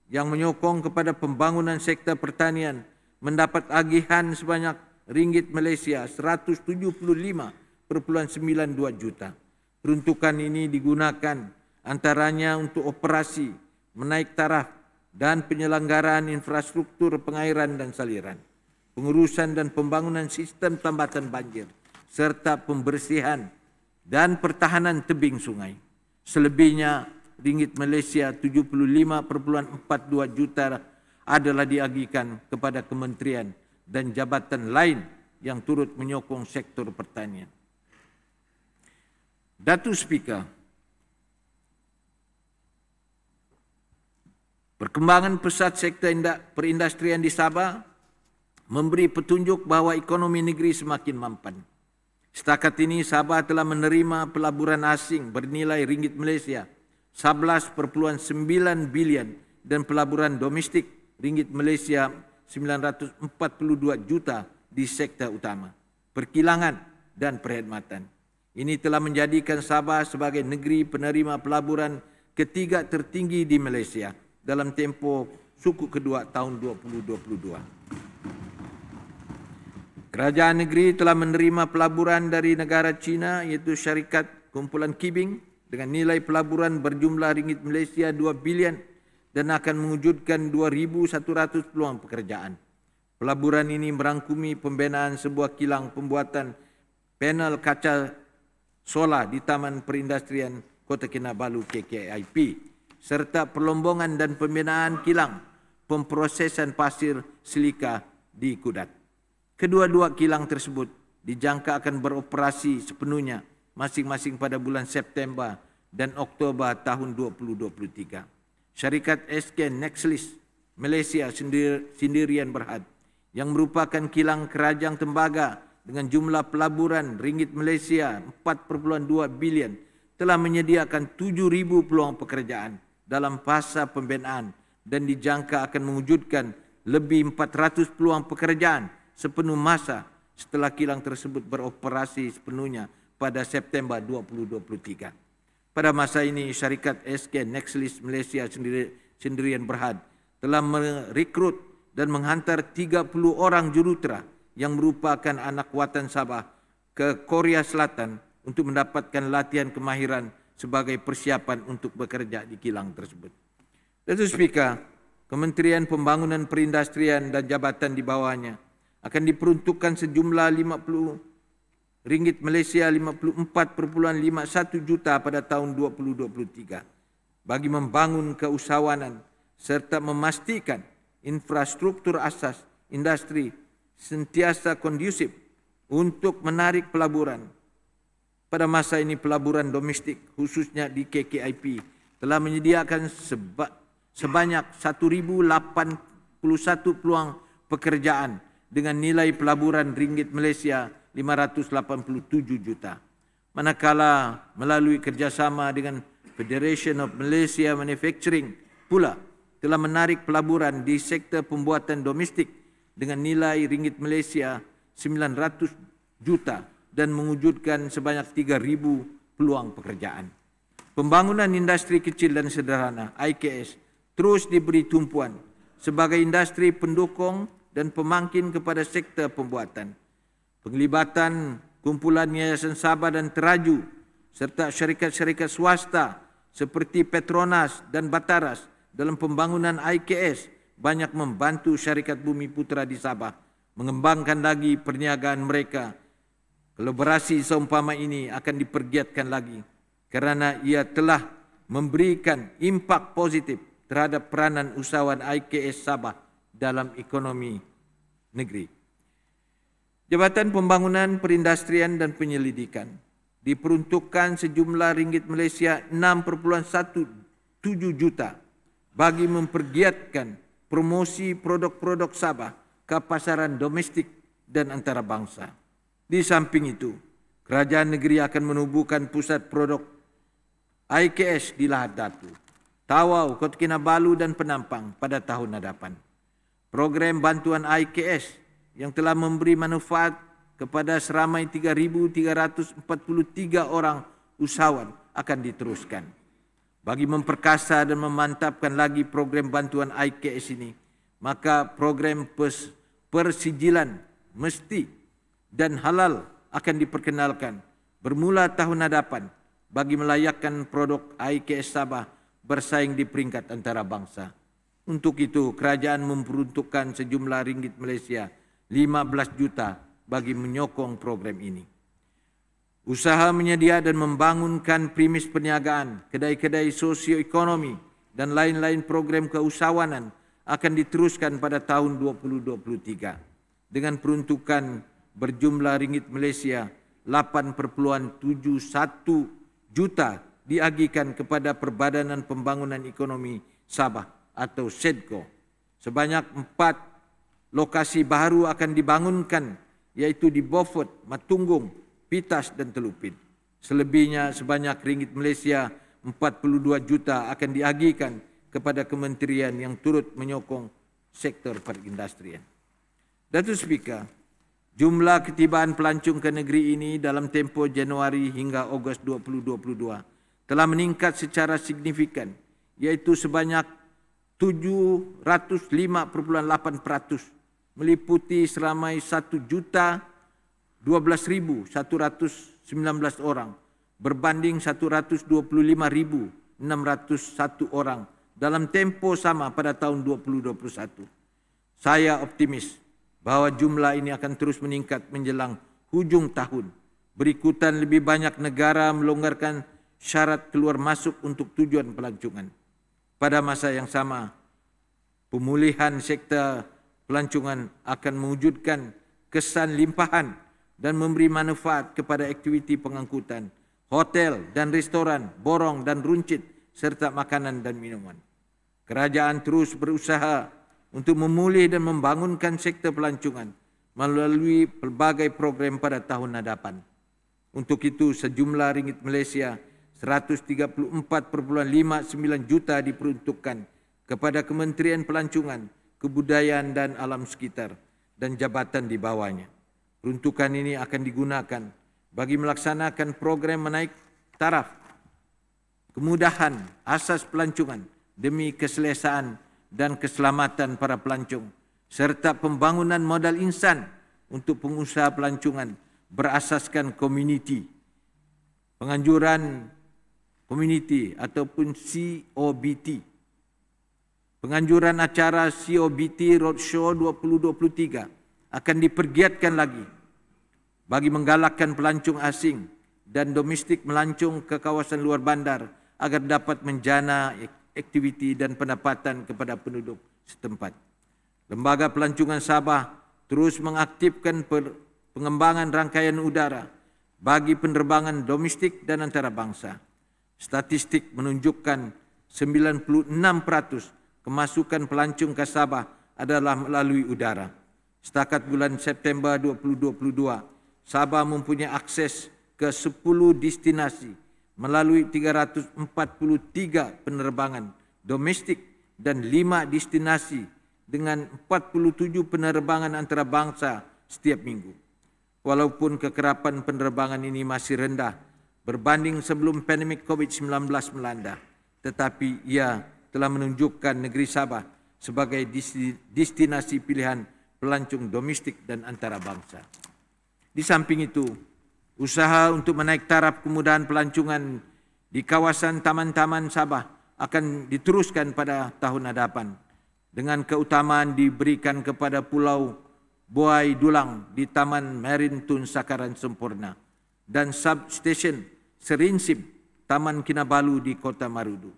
D: yang menyokong kepada pembangunan sektor pertanian mendapat agihan sebanyak ringgit Malaysia 175.92 juta. Peruntukan ini digunakan antaranya untuk operasi, menaik taraf dan penyelenggaraan infrastruktur pengairan dan saliran, pengurusan dan pembangunan sistem tambatan banjir serta pembersihan dan pertahanan tebing sungai. Selebihnya ringgit Malaysia 75.42 juta adalah diagikan kepada Kementerian dan jabatan lain yang turut menyokong sektor pertanian. Datu Speaker, perkembangan pesat sektor perindustrian di Sabah memberi petunjuk bahawa ekonomi negeri semakin mampan. Setakat ini Sabah telah menerima pelaburan asing bernilai ringgit Malaysia 11.9 bilion dan pelaburan domestik ringgit Malaysia 942 juta di sektor utama, perkilangan dan perkhidmatan. Ini telah menjadikan Sabah sebagai negeri penerima pelaburan ketiga tertinggi di Malaysia dalam tempoh suku kedua tahun 2022. Kerajaan negeri telah menerima pelaburan dari negara China iaitu syarikat kumpulan Kibing dengan nilai pelaburan berjumlah ringgit Malaysia 2 bilion dan akan mewujudkan 2,100 peluang pekerjaan. Pelaburan ini merangkumi pembinaan sebuah kilang pembuatan panel kaca solar di Taman Perindustrian Kota Kinabalu KKIP serta perlombongan dan pembinaan kilang pemprosesan pasir silika di Kudat. Kedua-dua kilang tersebut dijangka akan beroperasi sepenuhnya masing-masing pada bulan September dan Oktober tahun 2023 syarikat SK Nexlis Malaysia sendirian berhad yang merupakan kilang kerajang tembaga dengan jumlah pelaburan ringgit Malaysia 4.2 bilion telah menyediakan 7,000 peluang pekerjaan dalam fasa pembinaan dan dijangka akan mewujudkan lebih 400 peluang pekerjaan sepenuh masa setelah kilang tersebut beroperasi sepenuhnya pada September 2023. Pada masa ini syarikat SK Nexlist Malaysia sendiri, sendirian berhad telah merekrut dan menghantar 30 orang jurutera yang merupakan anak watan Sabah ke Korea Selatan untuk mendapatkan latihan kemahiran sebagai persiapan untuk bekerja di kilang tersebut. Datuk Speaker, Kementerian Pembangunan Perindustrian dan jabatan di bawahnya akan diperuntukkan sejumlah ringgit Malaysia 54.51 juta pada tahun 2023 bagi membangun keusahawanan serta memastikan infrastruktur asas industri sentiasa kondusif untuk menarik pelaburan. Pada masa ini pelaburan domestik khususnya di KKIP telah menyediakan seba- sebanyak 1,081 peluang pekerjaan dengan nilai pelaburan ringgit Malaysia 587 juta. Manakala melalui kerjasama dengan Federation of Malaysia Manufacturing pula telah menarik pelaburan di sektor pembuatan domestik dengan nilai ringgit Malaysia 900 juta dan mewujudkan sebanyak 3,000 peluang pekerjaan. Pembangunan industri kecil dan sederhana IKS terus diberi tumpuan sebagai industri pendukung dan pemangkin kepada sektor pembuatan penglibatan kumpulan Yayasan Sabah dan Teraju serta syarikat-syarikat swasta seperti Petronas dan Bataras dalam pembangunan IKS banyak membantu syarikat Bumi Putra di Sabah mengembangkan lagi perniagaan mereka. Kolaborasi seumpama ini akan dipergiatkan lagi kerana ia telah memberikan impak positif terhadap peranan usahawan IKS Sabah dalam ekonomi negeri. Jabatan Pembangunan Perindustrian dan Penyelidikan diperuntukkan sejumlah ringgit Malaysia 6.17 juta bagi mempergiatkan promosi produk-produk Sabah ke pasaran domestik dan antarabangsa. Di samping itu, Kerajaan Negeri akan menubuhkan pusat produk IKS di Lahad Datu, Tawau, Kota Kinabalu dan Penampang pada tahun hadapan. Program bantuan IKS yang telah memberi manfaat kepada seramai 3,343 orang usahawan akan diteruskan. Bagi memperkasa dan memantapkan lagi program bantuan IKS ini, maka program pers persijilan mesti dan halal akan diperkenalkan bermula tahun hadapan bagi melayakkan produk IKS Sabah bersaing di peringkat antarabangsa. Untuk itu, kerajaan memperuntukkan sejumlah ringgit Malaysia – 15 juta bagi menyokong program ini. Usaha menyedia dan membangunkan primis perniagaan, kedai-kedai sosioekonomi dan lain-lain program keusahawanan akan diteruskan pada tahun 2023 dengan peruntukan berjumlah ringgit Malaysia 8.71 juta diagihkan kepada Perbadanan Pembangunan Ekonomi Sabah atau SEDCO sebanyak lokasi baru akan dibangunkan yaitu di Beaufort, Matunggung, Pitas dan Telupin. Selebihnya sebanyak ringgit Malaysia 42 juta akan diagihkan kepada kementerian yang turut menyokong sektor perindustrian. Datuk Speaker, jumlah ketibaan pelancong ke negeri ini dalam tempoh Januari hingga Ogos 2022 telah meningkat secara signifikan iaitu sebanyak 705.8% meliputi seramai 1,012,119 orang berbanding 125,601 orang dalam tempo sama pada tahun 2021. Saya optimis bahawa jumlah ini akan terus meningkat menjelang hujung tahun. Berikutan lebih banyak negara melonggarkan syarat keluar masuk untuk tujuan pelancongan. Pada masa yang sama, pemulihan sektor pelancongan akan mewujudkan kesan limpahan dan memberi manfaat kepada aktiviti pengangkutan, hotel dan restoran, borong dan runcit serta makanan dan minuman. Kerajaan terus berusaha untuk memulih dan membangunkan sektor pelancongan melalui pelbagai program pada tahun hadapan. Untuk itu, sejumlah ringgit Malaysia 134.59 juta diperuntukkan kepada Kementerian Pelancongan kebudayaan dan alam sekitar dan jabatan di bawahnya. Peruntukan ini akan digunakan bagi melaksanakan program menaik taraf kemudahan asas pelancongan demi keselesaan dan keselamatan para pelancong serta pembangunan modal insan untuk pengusaha pelancongan berasaskan komuniti penganjuran komuniti ataupun COBT penganjuran acara COBT Roadshow 2023 akan dipergiatkan lagi bagi menggalakkan pelancong asing dan domestik melancong ke kawasan luar bandar agar dapat menjana aktiviti dan pendapatan kepada penduduk setempat. Lembaga Pelancongan Sabah terus mengaktifkan pengembangan rangkaian udara bagi penerbangan domestik dan antarabangsa. Statistik menunjukkan 96% kemasukan pelancong ke Sabah adalah melalui udara. Setakat bulan September 2022, Sabah mempunyai akses ke 10 destinasi melalui 343 penerbangan domestik dan 5 destinasi dengan 47 penerbangan antarabangsa setiap minggu. Walaupun kekerapan penerbangan ini masih rendah berbanding sebelum pandemik COVID-19 melanda, tetapi ia telah menunjukkan negeri Sabah sebagai destinasi pilihan pelancong domestik dan antarabangsa. Di samping itu, usaha untuk menaik taraf kemudahan pelancongan di kawasan taman-taman Sabah akan diteruskan pada tahun hadapan dengan keutamaan diberikan kepada Pulau Buai Dulang di Taman Marin Tun Sakaran Sempurna dan substation Serinsip Taman Kinabalu di Kota Marudu.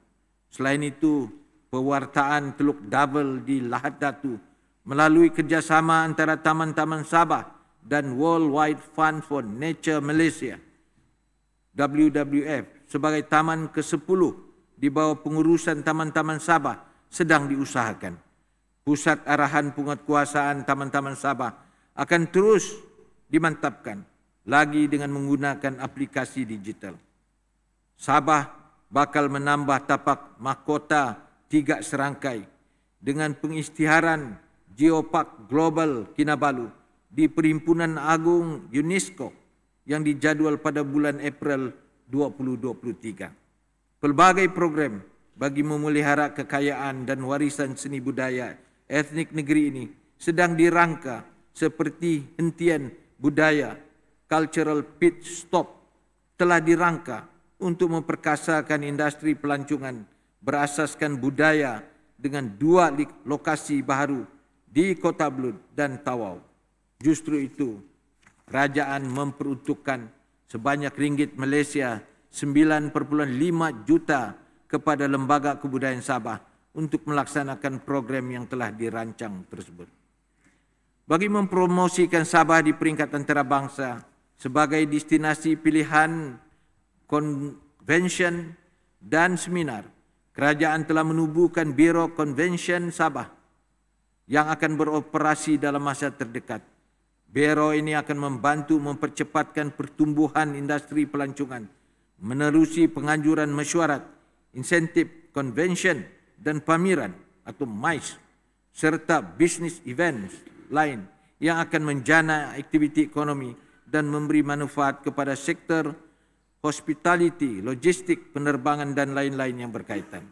D: Selain itu, pewartaan Teluk Davel di Lahad Datu melalui kerjasama antara Taman-Taman Sabah dan World Wide Fund for Nature Malaysia, WWF, sebagai taman ke-10 di bawah pengurusan Taman-Taman Sabah sedang diusahakan. Pusat arahan penguatkuasaan Taman-Taman Sabah akan terus dimantapkan lagi dengan menggunakan aplikasi digital. Sabah bakal menambah tapak mahkota tiga serangkai dengan pengisytiharan Geopark Global Kinabalu di Perhimpunan Agung UNESCO yang dijadual pada bulan April 2023. Pelbagai program bagi memelihara kekayaan dan warisan seni budaya etnik negeri ini sedang dirangka seperti hentian budaya Cultural Pit Stop telah dirangka untuk memperkasakan industri pelancongan berasaskan budaya dengan dua lokasi baru di Kota Belud dan Tawau. Justru itu, kerajaan memperuntukkan sebanyak ringgit Malaysia 9.5 juta kepada Lembaga Kebudayaan Sabah untuk melaksanakan program yang telah dirancang tersebut. Bagi mempromosikan Sabah di peringkat antarabangsa sebagai destinasi pilihan konvensyen dan seminar. Kerajaan telah menubuhkan Biro Konvensyen Sabah yang akan beroperasi dalam masa terdekat. Biro ini akan membantu mempercepatkan pertumbuhan industri pelancongan menerusi penganjuran mesyuarat, insentif konvensyen dan pameran atau MAIS serta bisnis events lain yang akan menjana aktiviti ekonomi dan memberi manfaat kepada sektor hospitality, logistik, penerbangan dan lain-lain yang berkaitan.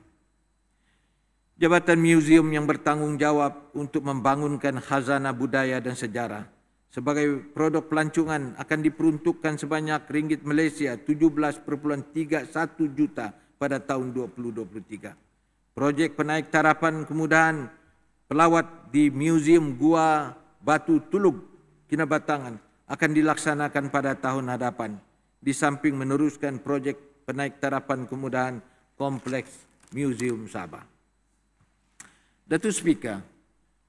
D: Jabatan Museum yang bertanggungjawab untuk membangunkan khazanah budaya dan sejarah sebagai produk pelancongan akan diperuntukkan sebanyak ringgit Malaysia 17.31 juta pada tahun 2023. Projek penaik tarapan kemudahan pelawat di Museum Gua Batu Tulub Kinabatangan akan dilaksanakan pada tahun hadapan di samping meneruskan projek penaik penaiktarapan kemudahan kompleks Museum Sabah. Datuk Speaker,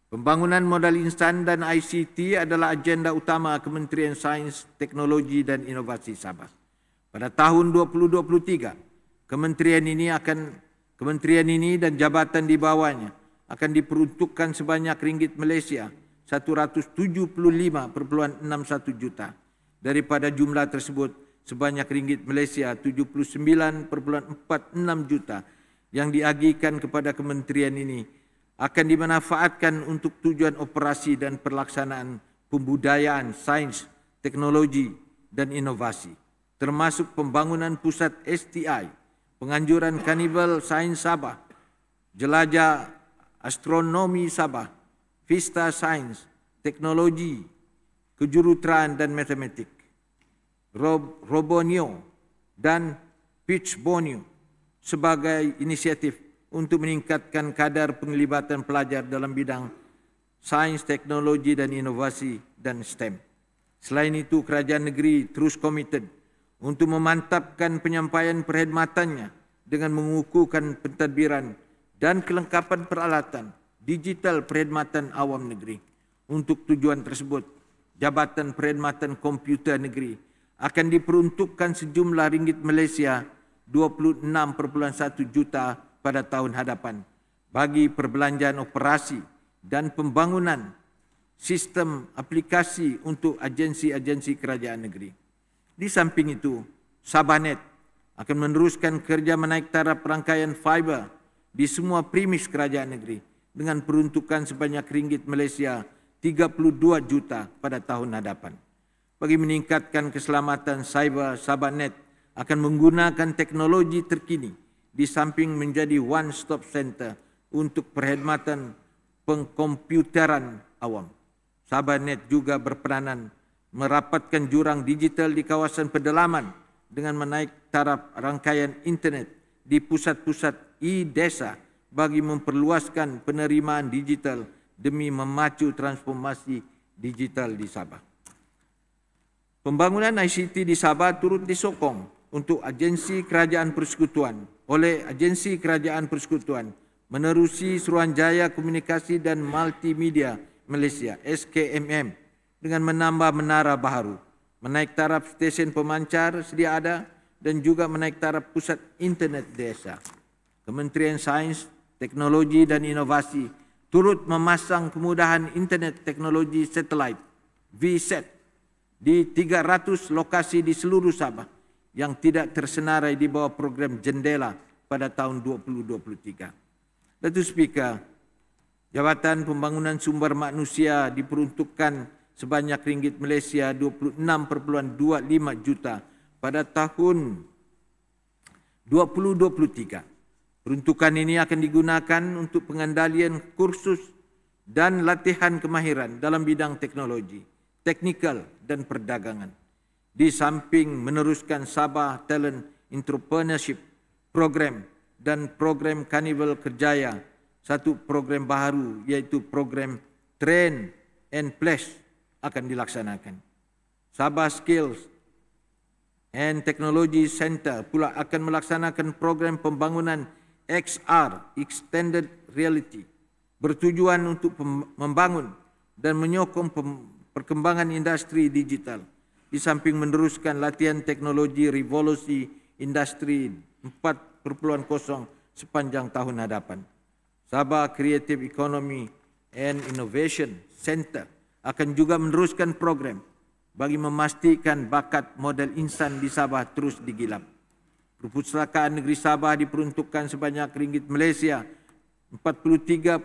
D: pembangunan modal instan dan ICT adalah agenda utama Kementerian Sains, Teknologi dan Inovasi Sabah. Pada tahun 2023, kementerian ini akan kementerian ini dan jabatan di bawahnya akan diperuntukkan sebanyak ringgit Malaysia 175.61 juta daripada jumlah tersebut sebanyak ringgit Malaysia 79.46 juta yang diagihkan kepada kementerian ini akan dimanfaatkan untuk tujuan operasi dan pelaksanaan pembudayaan, sains, teknologi dan inovasi termasuk pembangunan pusat STI, penganjuran kanibal sains Sabah, jelajah astronomi Sabah, Vista Sains, teknologi, kejuruteraan dan matematik. Rob, Robonio dan Pitchbonio sebagai inisiatif untuk meningkatkan kadar penglibatan pelajar dalam bidang sains, teknologi dan inovasi dan STEM. Selain itu, kerajaan negeri terus komited untuk memantapkan penyampaian perkhidmatannya dengan mengukuhkan pentadbiran dan kelengkapan peralatan digital perkhidmatan awam negeri. Untuk tujuan tersebut, Jabatan Perkhidmatan Komputer Negeri akan diperuntukkan sejumlah ringgit Malaysia 26.1 juta pada tahun hadapan bagi perbelanjaan operasi dan pembangunan sistem aplikasi untuk agensi-agensi kerajaan negeri. Di samping itu, Sabanet akan meneruskan kerja menaik taraf rangkaian fiber di semua primis kerajaan negeri dengan peruntukan sebanyak ringgit Malaysia 32 juta pada tahun hadapan bagi meningkatkan keselamatan cyber Sabanet akan menggunakan teknologi terkini di samping menjadi one-stop center untuk perkhidmatan pengkomputeran awam. Sabanet juga berperanan merapatkan jurang digital di kawasan pedalaman dengan menaik taraf rangkaian internet di pusat-pusat e-desa bagi memperluaskan penerimaan digital demi memacu transformasi digital di Sabah. Pembangunan ICT di Sabah turut disokong untuk agensi kerajaan persekutuan oleh agensi kerajaan persekutuan menerusi Suruhanjaya Komunikasi dan Multimedia Malaysia SKMM dengan menambah menara baru, menaik taraf stesen pemancar sedia ada dan juga menaik taraf pusat internet desa. Kementerian Sains, Teknologi dan Inovasi turut memasang kemudahan internet teknologi satelit VSAT di 300 lokasi di seluruh Sabah yang tidak tersenarai di bawah program jendela pada tahun 2023. Datuk Speaker, Jabatan Pembangunan Sumber Manusia diperuntukkan sebanyak ringgit Malaysia 26.25 juta pada tahun 2023. Peruntukan ini akan digunakan untuk pengendalian kursus dan latihan kemahiran dalam bidang teknologi, teknikal dan perdagangan. Di samping meneruskan Sabah Talent Entrepreneurship Program dan program Carnival Kerjaya, satu program baru iaitu program Train and Place akan dilaksanakan. Sabah Skills and Technology Center pula akan melaksanakan program pembangunan XR, Extended Reality, bertujuan untuk membangun dan menyokong perkembangan industri digital di samping meneruskan latihan teknologi revolusi industri 4.0 sepanjang tahun hadapan. Sabah Creative Economy and Innovation Center akan juga meneruskan program bagi memastikan bakat model insan di Sabah terus digilap. Perpustakaan Negeri Sabah diperuntukkan sebanyak ringgit Malaysia 43.51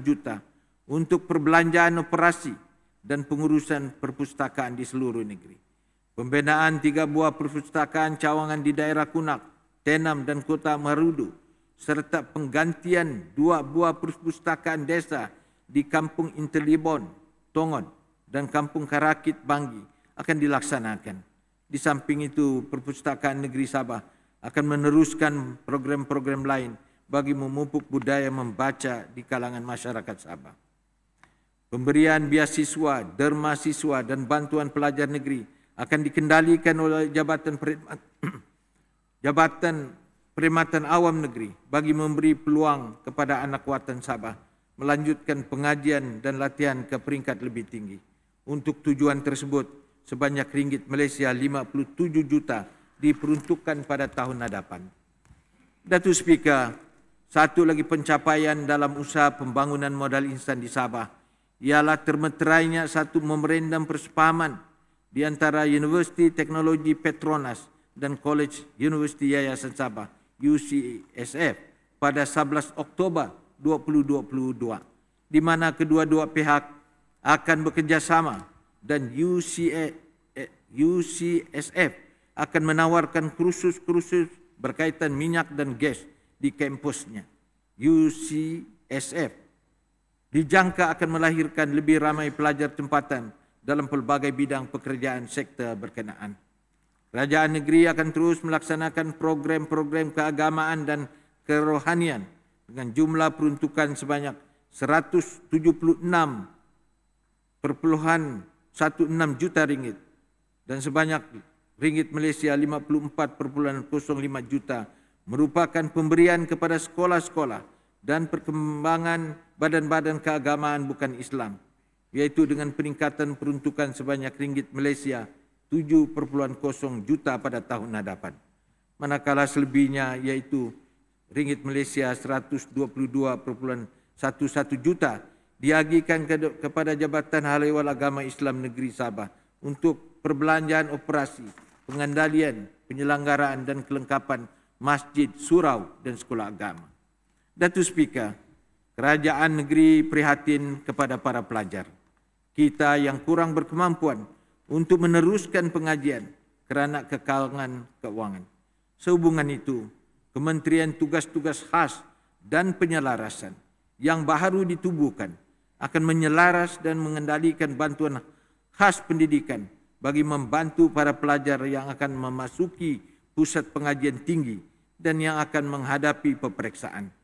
D: juta untuk perbelanjaan operasi dan pengurusan perpustakaan di seluruh negeri. Pembinaan tiga buah perpustakaan cawangan di daerah Kunak, Tenam dan Kota Marudu serta penggantian dua buah perpustakaan desa di Kampung Intelibon, Tongon dan Kampung Karakit, Bangi akan dilaksanakan. Di samping itu, Perpustakaan Negeri Sabah akan meneruskan program-program lain bagi memupuk budaya membaca di kalangan masyarakat Sabah. Pemberian biasiswa, derma siswa dan bantuan pelajar negeri akan dikendalikan oleh Jabatan Perkhidmatan Jabatan Perkhidmatan Awam Negeri bagi memberi peluang kepada anak watan Sabah melanjutkan pengajian dan latihan ke peringkat lebih tinggi. Untuk tujuan tersebut, sebanyak ringgit Malaysia 57 juta diperuntukkan pada tahun hadapan. Datuk Speaker, satu lagi pencapaian dalam usaha pembangunan modal instan di Sabah ialah termeterainya satu memerendam persepaman di antara Universiti Teknologi Petronas dan College University Yayasan Sabah UCSF pada 11 Oktober 2022 di mana kedua-dua pihak akan bekerjasama dan UCSF eh, akan menawarkan kursus-kursus berkaitan minyak dan gas di kampusnya UCSF dijangka akan melahirkan lebih ramai pelajar tempatan dalam pelbagai bidang pekerjaan sektor berkenaan. Kerajaan negeri akan terus melaksanakan program-program keagamaan dan kerohanian dengan jumlah peruntukan sebanyak 176.16 juta ringgit dan sebanyak ringgit Malaysia 54.05 juta merupakan pemberian kepada sekolah-sekolah dan perkembangan perkembangan badan-badan keagamaan bukan Islam yaitu dengan peningkatan peruntukan sebanyak ringgit Malaysia 7.0 juta pada tahun hadapan manakala selebihnya yaitu ringgit Malaysia 122.11 juta diagihkan ke kepada Jabatan Hal Ehwal Agama Islam Negeri Sabah untuk perbelanjaan operasi pengendalian penyelenggaraan dan kelengkapan masjid surau dan sekolah agama Datu Speaker Kerajaan negeri prihatin kepada para pelajar. Kita yang kurang berkemampuan untuk meneruskan pengajian kerana kekalangan keuangan. Sehubungan itu, Kementerian Tugas-Tugas Khas dan Penyelarasan yang baru ditubuhkan akan menyelaras dan mengendalikan bantuan khas pendidikan bagi membantu para pelajar yang akan memasuki pusat pengajian tinggi dan yang akan menghadapi peperiksaan.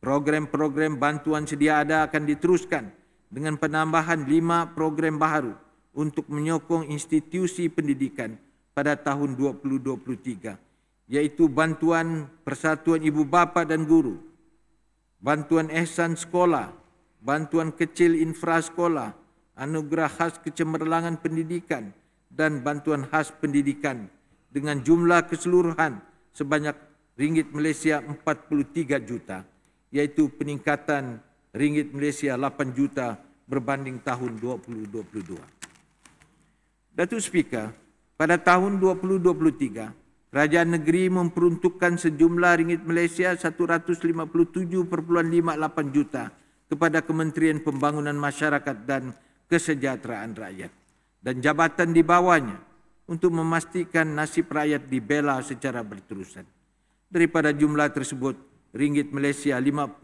D: Program-program bantuan sedia ada akan diteruskan dengan penambahan lima program baru untuk menyokong institusi pendidikan pada tahun 2023 yaitu bantuan persatuan ibu bapa dan guru, bantuan ehsan sekolah, bantuan kecil infra infrasekolah, anugerah khas kecemerlangan pendidikan dan bantuan khas pendidikan dengan jumlah keseluruhan sebanyak ringgit Malaysia 43 juta iaitu peningkatan ringgit Malaysia 8 juta berbanding tahun 2022. Datuk Speaker, pada tahun 2023, Kerajaan Negeri memperuntukkan sejumlah ringgit Malaysia 157.58 juta kepada Kementerian Pembangunan Masyarakat dan Kesejahteraan Rakyat dan jabatan di bawahnya untuk memastikan nasib rakyat dibela secara berterusan. Daripada jumlah tersebut, ringgit Malaysia 50.15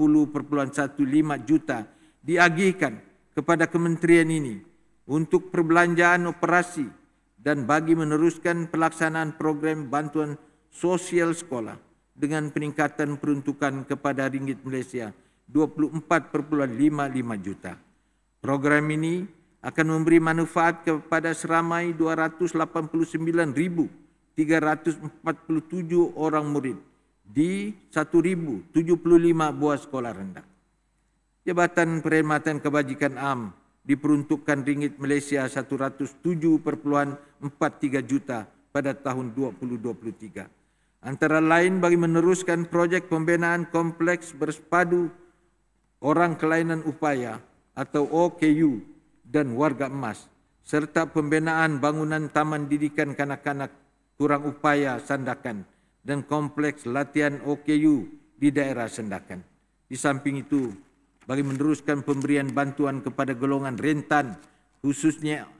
D: juta diagihkan kepada kementerian ini untuk perbelanjaan operasi dan bagi meneruskan pelaksanaan program bantuan sosial sekolah dengan peningkatan peruntukan kepada ringgit Malaysia 24.55 juta. Program ini akan memberi manfaat kepada seramai 289,347 orang murid di 1,075 buah sekolah rendah. Jabatan Perkhidmatan Kebajikan AM diperuntukkan ringgit Malaysia 107.43 juta pada tahun 2023. Antara lain bagi meneruskan projek pembinaan kompleks bersepadu orang kelainan upaya atau OKU dan warga emas serta pembinaan bangunan taman didikan kanak-kanak kurang upaya sandakan dan kompleks latihan OKU di daerah Sendakan. Di samping itu, bagi meneruskan pemberian bantuan kepada golongan rentan, khususnya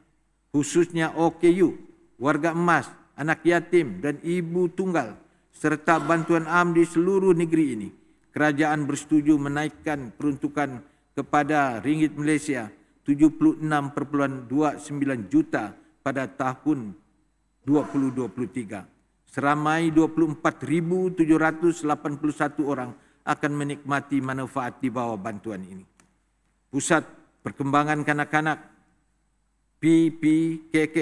D: khususnya OKU, warga emas, anak yatim dan ibu tunggal, serta bantuan am di seluruh negeri ini, kerajaan bersetuju menaikkan peruntukan kepada ringgit Malaysia 76.29 juta pada tahun 2023 seramai 24,781 orang akan menikmati manfaat di bawah bantuan ini. Pusat Perkembangan Kanak-Kanak PPKK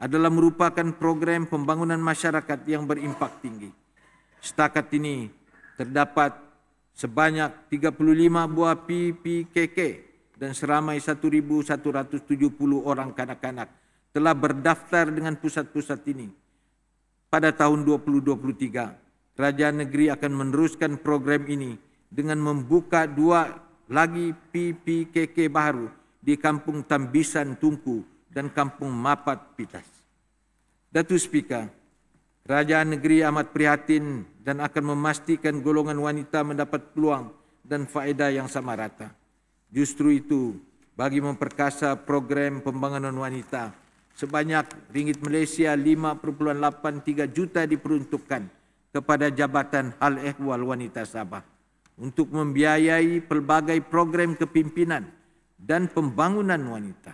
D: adalah merupakan program pembangunan masyarakat yang berimpak tinggi. Setakat ini terdapat sebanyak 35 buah PPKK dan seramai 1,170 orang kanak-kanak telah berdaftar dengan pusat-pusat ini pada tahun 2023. Kerajaan negeri akan meneruskan program ini dengan membuka dua lagi PPKK baru di Kampung Tambisan Tungku dan Kampung Mapat Pitas. Datu Speaker, Kerajaan negeri amat prihatin dan akan memastikan golongan wanita mendapat peluang dan faedah yang sama rata. Justru itu bagi memperkasa program pembangunan wanita, sebanyak ringgit Malaysia 5.83 juta diperuntukkan kepada Jabatan Hal Ehwal Wanita Sabah untuk membiayai pelbagai program kepimpinan dan pembangunan wanita.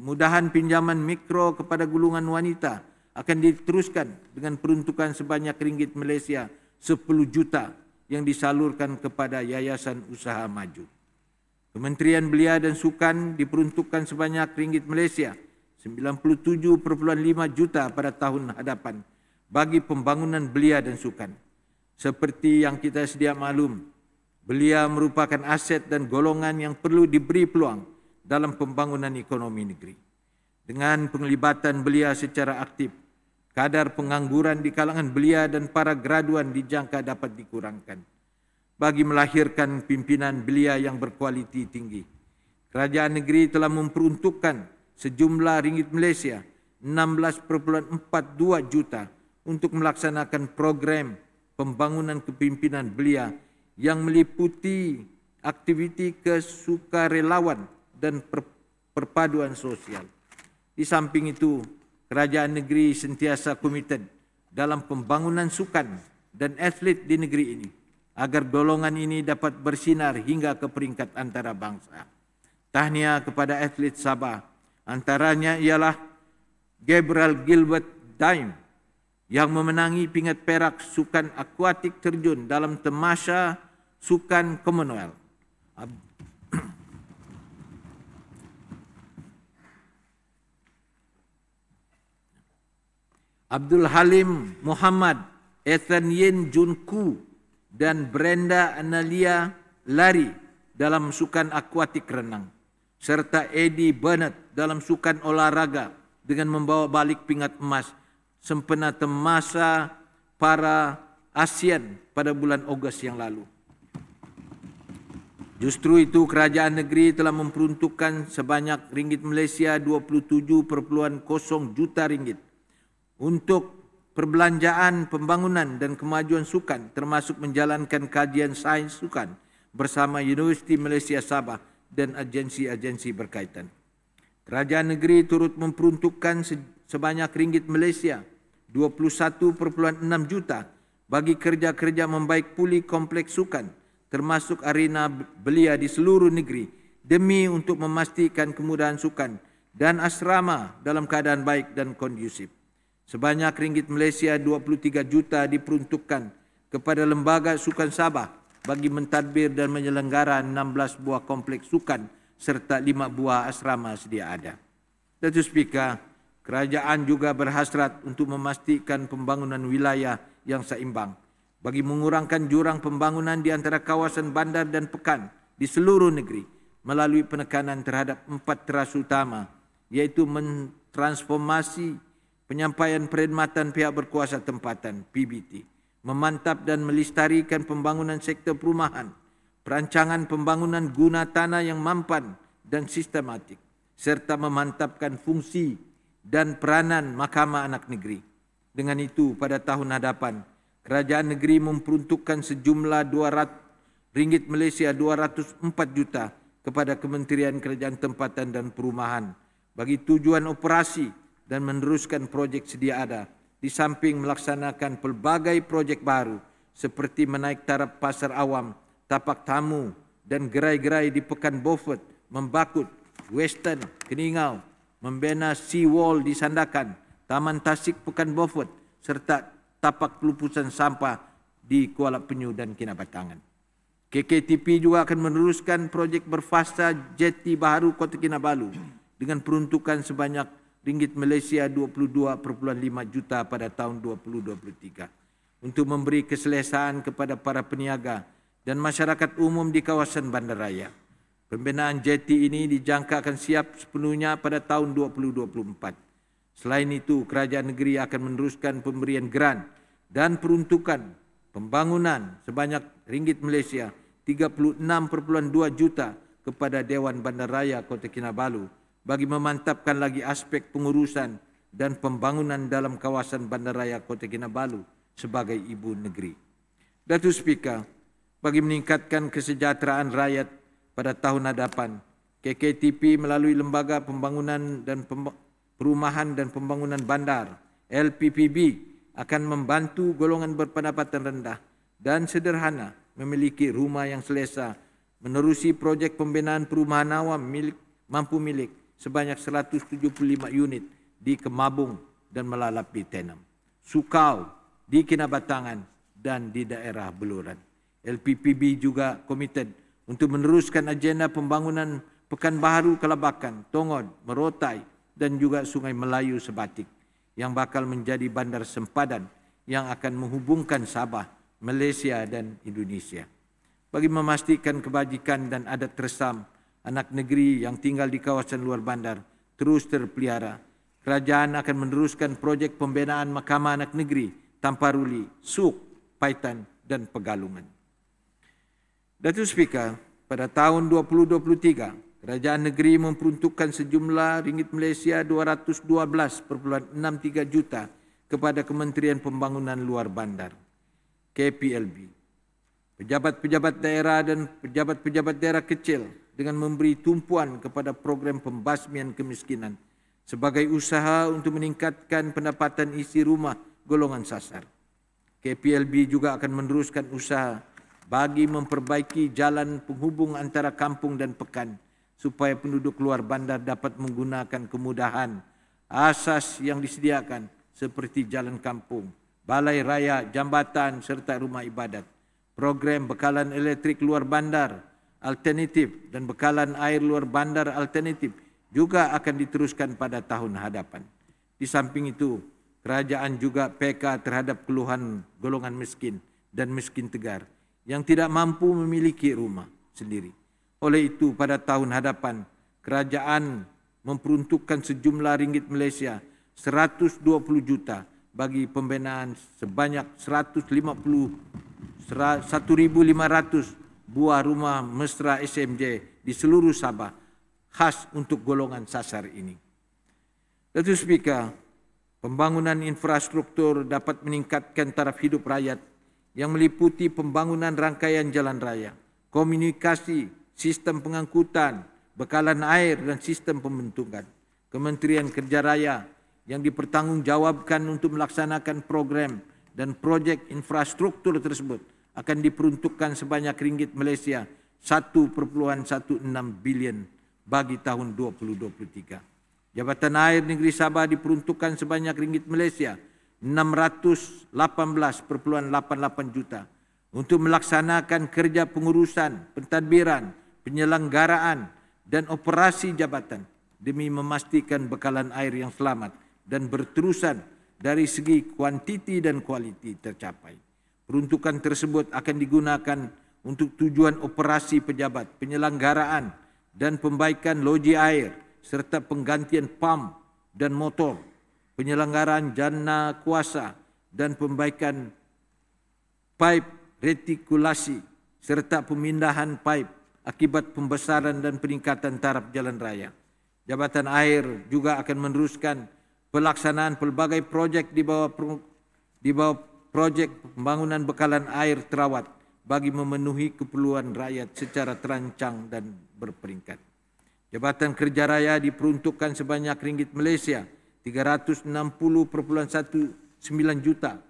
D: Kemudahan pinjaman mikro kepada gulungan wanita akan diteruskan dengan peruntukan sebanyak ringgit Malaysia 10 juta yang disalurkan kepada Yayasan Usaha Maju. Kementerian Belia dan Sukan diperuntukkan sebanyak ringgit Malaysia 97.5 juta pada tahun hadapan bagi pembangunan belia dan sukan. Seperti yang kita sedia maklum, belia merupakan aset dan golongan yang perlu diberi peluang dalam pembangunan ekonomi negeri. Dengan penglibatan belia secara aktif, kadar pengangguran di kalangan belia dan para graduan dijangka dapat dikurangkan bagi melahirkan pimpinan belia yang berkualiti tinggi. Kerajaan negeri telah memperuntukkan sejumlah ringgit Malaysia 16.42 juta untuk melaksanakan program pembangunan kepimpinan belia yang meliputi aktiviti kesukarelawan dan per perpaduan sosial. Di samping itu, kerajaan negeri sentiasa komited dalam pembangunan sukan dan atlet di negeri ini agar golongan ini dapat bersinar hingga ke peringkat antarabangsa. Tahniah kepada atlet Sabah Antaranya ialah Gabriel Gilbert Dime yang memenangi pingat perak sukan akuatik terjun dalam temasha sukan Commonwealth. Abdul Halim Muhammad Ethan Yin Ku dan Brenda Analia lari dalam sukan akuatik renang serta Eddie Bennett dalam sukan olahraga dengan membawa balik pingat emas sempena temasa para ASEAN pada bulan Ogos yang lalu. Justru itu kerajaan negeri telah memperuntukkan sebanyak ringgit Malaysia 27.0 juta ringgit untuk perbelanjaan pembangunan dan kemajuan sukan termasuk menjalankan kajian sains sukan bersama Universiti Malaysia Sabah dan agensi-agensi berkaitan. Kerajaan negeri turut memperuntukkan sebanyak ringgit Malaysia 21.6 juta bagi kerja-kerja membaik pulih kompleks sukan termasuk arena belia di seluruh negeri demi untuk memastikan kemudahan sukan dan asrama dalam keadaan baik dan kondusif. Sebanyak ringgit Malaysia 23 juta diperuntukkan kepada lembaga sukan Sabah bagi mentadbir dan menyelenggara 16 buah kompleks sukan serta 5 buah asrama sedia ada. Datuk Speaker, kerajaan juga berhasrat untuk memastikan pembangunan wilayah yang seimbang bagi mengurangkan jurang pembangunan di antara kawasan bandar dan pekan di seluruh negeri melalui penekanan terhadap empat teras utama iaitu mentransformasi penyampaian perkhidmatan pihak berkuasa tempatan PBT memantap dan melestarikan pembangunan sektor perumahan, perancangan pembangunan guna tanah yang mampan dan sistematik, serta memantapkan fungsi dan peranan Mahkamah Anak Negeri. Dengan itu, pada tahun hadapan, Kerajaan Negeri memperuntukkan sejumlah RM200 Malaysia 204 juta kepada Kementerian Kerajaan Tempatan dan Perumahan bagi tujuan operasi dan meneruskan projek sedia ada di samping melaksanakan pelbagai projek baru seperti menaik taraf pasar awam, tapak tamu dan gerai-gerai di Pekan Beaufort, Membakut, Western, Keningau, membina sea wall di Sandakan, Taman Tasik Pekan Beaufort serta tapak pelupusan sampah di Kuala Penyu dan Kinabatangan. KKTP juga akan meneruskan projek berfasa jeti baru Kota Kinabalu dengan peruntukan sebanyak ringgit Malaysia 22.5 juta pada tahun 2023 untuk memberi keselesaan kepada para peniaga dan masyarakat umum di kawasan bandaraya. Pembinaan jeti ini dijangka akan siap sepenuhnya pada tahun 2024. Selain itu, kerajaan negeri akan meneruskan pemberian grant dan peruntukan pembangunan sebanyak ringgit Malaysia 36.2 juta kepada Dewan Bandaraya Kota Kinabalu bagi memantapkan lagi aspek pengurusan dan pembangunan dalam kawasan Bandaraya Kota Kinabalu sebagai ibu negeri. Datuk Speaker, bagi meningkatkan kesejahteraan rakyat pada tahun hadapan, KKTP melalui Lembaga Pembangunan dan Perumahan dan Pembangunan Bandar, LPPB, akan membantu golongan berpendapatan rendah dan sederhana memiliki rumah yang selesa menerusi projek pembinaan perumahan awam milik, mampu milik sebanyak 175 unit di Kemabung dan Melalapi Tenam, Sukau di Kinabatangan dan di daerah Beluran. LPPB juga komited untuk meneruskan agenda pembangunan Pekan Baharu Kelabakan, Tongod, Merotai dan juga Sungai Melayu Sebatik yang bakal menjadi bandar sempadan yang akan menghubungkan Sabah, Malaysia dan Indonesia. Bagi memastikan kebajikan dan adat tersam anak negeri yang tinggal di kawasan luar bandar terus terpelihara. Kerajaan akan meneruskan projek pembinaan mahkamah anak negeri tanpa ruli, suk, paitan dan pegalungan. Datuk Speaker, pada tahun 2023, Kerajaan Negeri memperuntukkan sejumlah ringgit Malaysia 212.63 juta kepada Kementerian Pembangunan Luar Bandar, KPLB. Pejabat-pejabat daerah dan pejabat-pejabat daerah kecil dengan memberi tumpuan kepada program pembasmian kemiskinan sebagai usaha untuk meningkatkan pendapatan isi rumah golongan sasar. KPLB juga akan meneruskan usaha bagi memperbaiki jalan penghubung antara kampung dan pekan supaya penduduk luar bandar dapat menggunakan kemudahan asas yang disediakan seperti jalan kampung, balai raya, jambatan serta rumah ibadat. Program bekalan elektrik luar bandar alternatif dan bekalan air luar bandar alternatif juga akan diteruskan pada tahun hadapan. Di samping itu, kerajaan juga PK terhadap keluhan golongan miskin dan miskin tegar yang tidak mampu memiliki rumah sendiri. Oleh itu, pada tahun hadapan, kerajaan memperuntukkan sejumlah ringgit Malaysia 120 juta bagi pembinaan sebanyak 150 1500 buah rumah mesra SMJ di seluruh Sabah khas untuk golongan sasar ini. Datuk Speaker, pembangunan infrastruktur dapat meningkatkan taraf hidup rakyat yang meliputi pembangunan rangkaian jalan raya, komunikasi, sistem pengangkutan, bekalan air dan sistem pembentukan. Kementerian Kerja Raya yang dipertanggungjawabkan untuk melaksanakan program dan projek infrastruktur tersebut akan diperuntukkan sebanyak ringgit Malaysia 1.16 bilion bagi tahun 2023. Jabatan Air Negeri Sabah diperuntukkan sebanyak ringgit Malaysia 618.88 juta untuk melaksanakan kerja pengurusan, pentadbiran, penyelenggaraan dan operasi jabatan demi memastikan bekalan air yang selamat dan berterusan dari segi kuantiti dan kualiti tercapai. Peruntukan tersebut akan digunakan untuk tujuan operasi pejabat, penyelenggaraan dan pembaikan loji air serta penggantian pam dan motor, penyelenggaraan jana kuasa dan pembaikan pipe retikulasi serta pemindahan pipe akibat pembesaran dan peningkatan taraf jalan raya. Jabatan Air juga akan meneruskan pelaksanaan pelbagai projek di bawah di bawah projek pembangunan bekalan air terawat bagi memenuhi keperluan rakyat secara terancang dan berperingkat. Jabatan Kerja Raya diperuntukkan sebanyak ringgit Malaysia 360.19 juta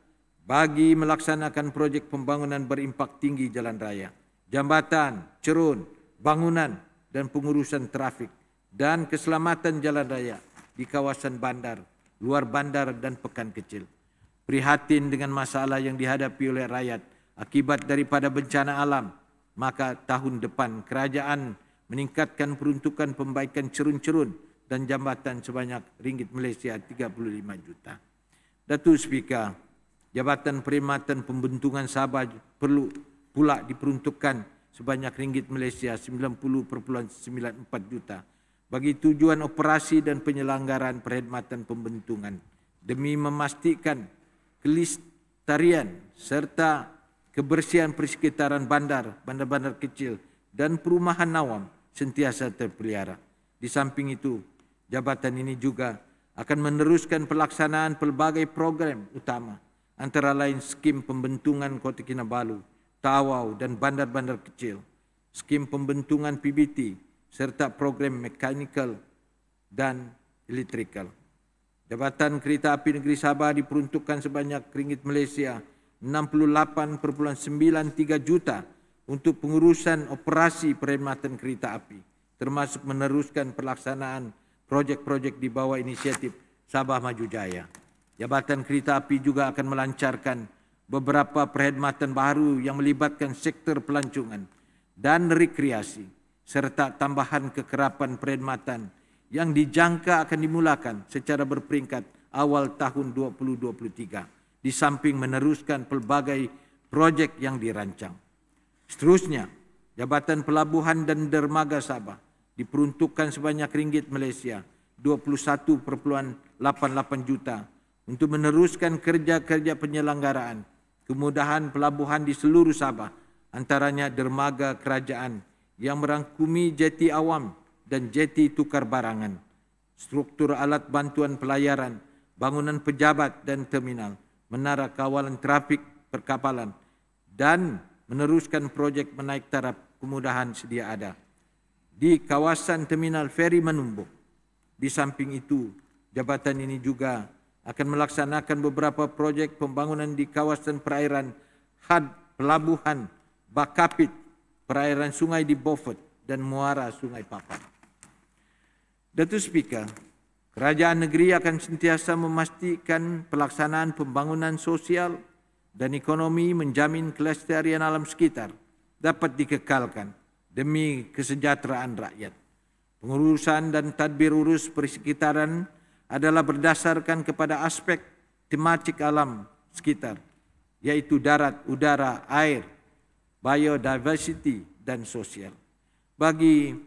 D: bagi melaksanakan projek pembangunan berimpak tinggi jalan raya, jambatan, cerun, bangunan dan pengurusan trafik dan keselamatan jalan raya di kawasan bandar, luar bandar dan pekan kecil prihatin dengan masalah yang dihadapi oleh rakyat akibat daripada bencana alam, maka tahun depan kerajaan meningkatkan peruntukan pembaikan cerun-cerun dan jambatan sebanyak ringgit Malaysia 35 juta. Datuk Speaker, Jabatan Perkhidmatan Pembentukan Sabah perlu pula diperuntukkan sebanyak ringgit Malaysia 90.94 juta bagi tujuan operasi dan penyelenggaraan perkhidmatan pembentukan demi memastikan kelestarian serta kebersihan persekitaran bandar, bandar-bandar kecil dan perumahan awam sentiasa terpelihara. Di samping itu, jabatan ini juga akan meneruskan pelaksanaan pelbagai program utama antara lain skim pembentungan Kota Kinabalu, Tawau dan bandar-bandar kecil, skim pembentungan PBT serta program mechanical dan electrical. Jabatan Kereta Api Negeri Sabah diperuntukkan sebanyak ringgit Malaysia 68.93 juta untuk pengurusan operasi perkhidmatan kereta api termasuk meneruskan pelaksanaan projek-projek di bawah inisiatif Sabah Maju Jaya. Jabatan Kereta Api juga akan melancarkan beberapa perkhidmatan baru yang melibatkan sektor pelancongan dan rekreasi serta tambahan kekerapan perkhidmatan yang dijangka akan dimulakan secara berperingkat awal tahun 2023 di samping meneruskan pelbagai projek yang dirancang. Seterusnya, Jabatan Pelabuhan dan Dermaga Sabah diperuntukkan sebanyak ringgit Malaysia 21.88 juta untuk meneruskan kerja-kerja penyelenggaraan kemudahan pelabuhan di seluruh Sabah antaranya dermaga kerajaan yang merangkumi jeti awam dan jeti tukar barangan, struktur alat bantuan pelayaran, bangunan pejabat dan terminal, menara kawalan trafik perkapalan, dan meneruskan projek menaik taraf kemudahan sedia ada. Di kawasan terminal feri menumbuk, di samping itu, jabatan ini juga akan melaksanakan beberapa projek pembangunan di kawasan perairan had pelabuhan Bakapit, perairan sungai di Beaufort, dan muara sungai Papua. Datu Speaker, kerajaan negeri akan sentiasa memastikan pelaksanaan pembangunan sosial dan ekonomi menjamin kelestarian alam sekitar dapat dikekalkan demi kesejahteraan rakyat. Pengurusan dan tadbir urus persekitaran adalah berdasarkan kepada aspek tematik alam sekitar, yaitu darat, udara, air, biodiversity, dan sosial. Bagi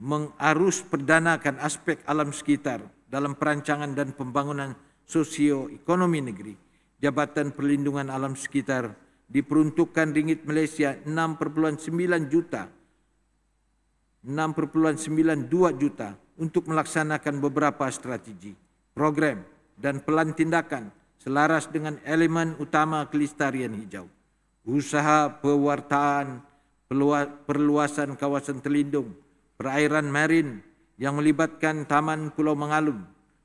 D: mengarus perdanakan aspek alam sekitar dalam perancangan dan pembangunan sosioekonomi negeri. Jabatan Perlindungan Alam Sekitar diperuntukkan ringgit Malaysia 6.9 juta 6.92 juta untuk melaksanakan beberapa strategi, program dan pelan tindakan selaras dengan elemen utama kelestarian hijau. Usaha pewartaan perluasan kawasan terlindung perairan marin yang melibatkan Taman Pulau Mengalum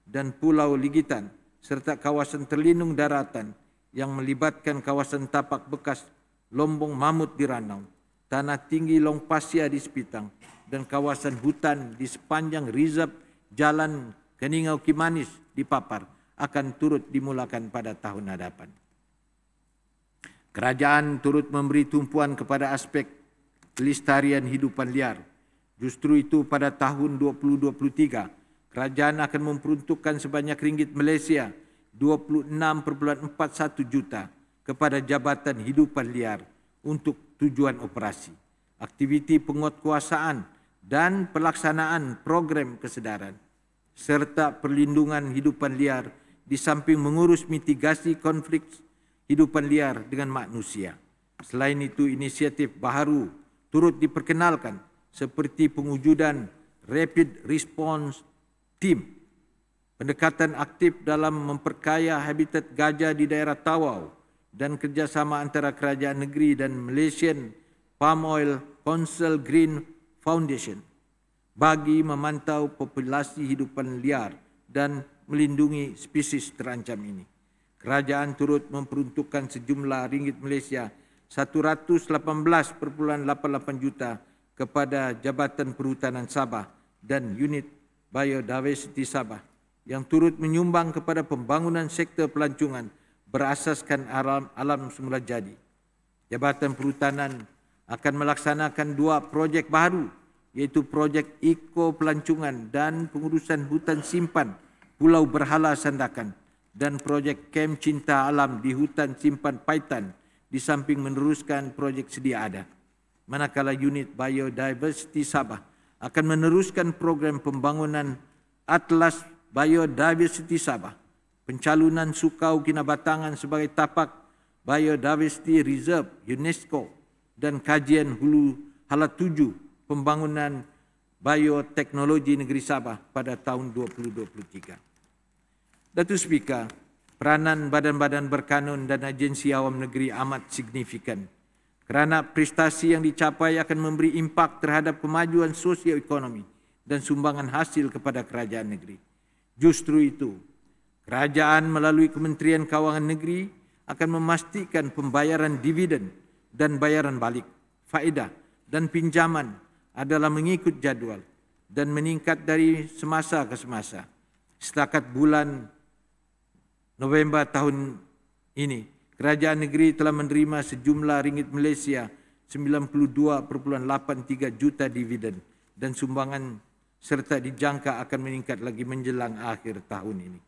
D: dan Pulau Ligitan serta kawasan terlindung daratan yang melibatkan kawasan tapak bekas Lombong Mamut di Ranau, Tanah Tinggi Long Pasia di Sepitang dan kawasan hutan di sepanjang rizab Jalan Keningau Kimanis di Papar akan turut dimulakan pada tahun hadapan. Kerajaan turut memberi tumpuan kepada aspek kelestarian hidupan liar Justru itu pada tahun 2023, kerajaan akan memperuntukkan sebanyak ringgit Malaysia 26.41 juta kepada Jabatan Hidupan Liar untuk tujuan operasi, aktiviti penguatkuasaan dan pelaksanaan program kesedaran serta perlindungan hidupan liar di samping mengurus mitigasi konflik hidupan liar dengan manusia. Selain itu, inisiatif baru turut diperkenalkan seperti pengujudan rapid response team, pendekatan aktif dalam memperkaya habitat gajah di daerah Tawau dan kerjasama antara kerajaan negeri dan Malaysian Palm Oil Council Green Foundation bagi memantau populasi hidupan liar dan melindungi spesies terancam ini. Kerajaan turut memperuntukkan sejumlah ringgit Malaysia 118.88 juta kepada Jabatan Perhutanan Sabah dan Unit Biodiversity Sabah yang turut menyumbang kepada pembangunan sektor pelancongan berasaskan alam, alam semula jadi. Jabatan Perhutanan akan melaksanakan dua projek baru iaitu projek Eko Pelancongan dan Pengurusan Hutan Simpan Pulau Berhala Sandakan dan projek Kem Cinta Alam di Hutan Simpan Paitan di samping meneruskan projek sedia ada manakala unit biodiversity Sabah akan meneruskan program pembangunan Atlas Biodiversity Sabah, pencalunan Sukau Kinabatangan sebagai tapak Biodiversity Reserve UNESCO dan kajian hulu hala tuju pembangunan bioteknologi negeri Sabah pada tahun 2023. Datuk Speaker, peranan badan-badan berkanun dan agensi awam negeri amat signifikan kerana prestasi yang dicapai akan memberi impak terhadap kemajuan ekonomi dan sumbangan hasil kepada kerajaan negeri. Justru itu, kerajaan melalui Kementerian Kewangan Negeri akan memastikan pembayaran dividen dan bayaran balik, faedah dan pinjaman adalah mengikut jadual dan meningkat dari semasa ke semasa. Setakat bulan November tahun ini, Kerajaan negeri telah menerima sejumlah ringgit Malaysia 92.83 juta dividen dan sumbangan serta dijangka akan meningkat lagi menjelang akhir tahun ini.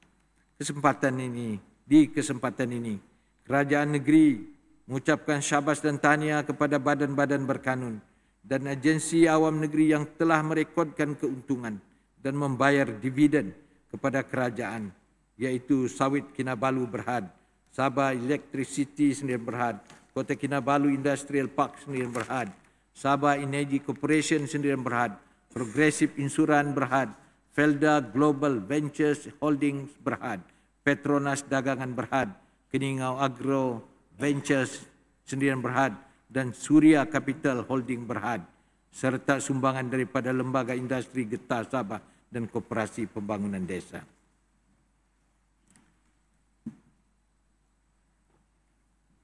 D: Kesempatan ini, di kesempatan ini, kerajaan negeri mengucapkan syabas dan tahniah kepada badan-badan berkanun dan agensi awam negeri yang telah merekodkan keuntungan dan membayar dividen kepada kerajaan iaitu sawit Kinabalu Berhad Sabah Electricity sendiri berhad, Kota Kinabalu Industrial Park sendiri berhad, Sabah Energy Corporation sendiri berhad, Progressive Insurance berhad, Felda Global Ventures Holdings berhad, Petronas Dagangan berhad, Keningau Agro Ventures sendiri berhad, dan Surya Capital Holding berhad, serta sumbangan daripada lembaga industri getah Sabah dan koperasi pembangunan desa.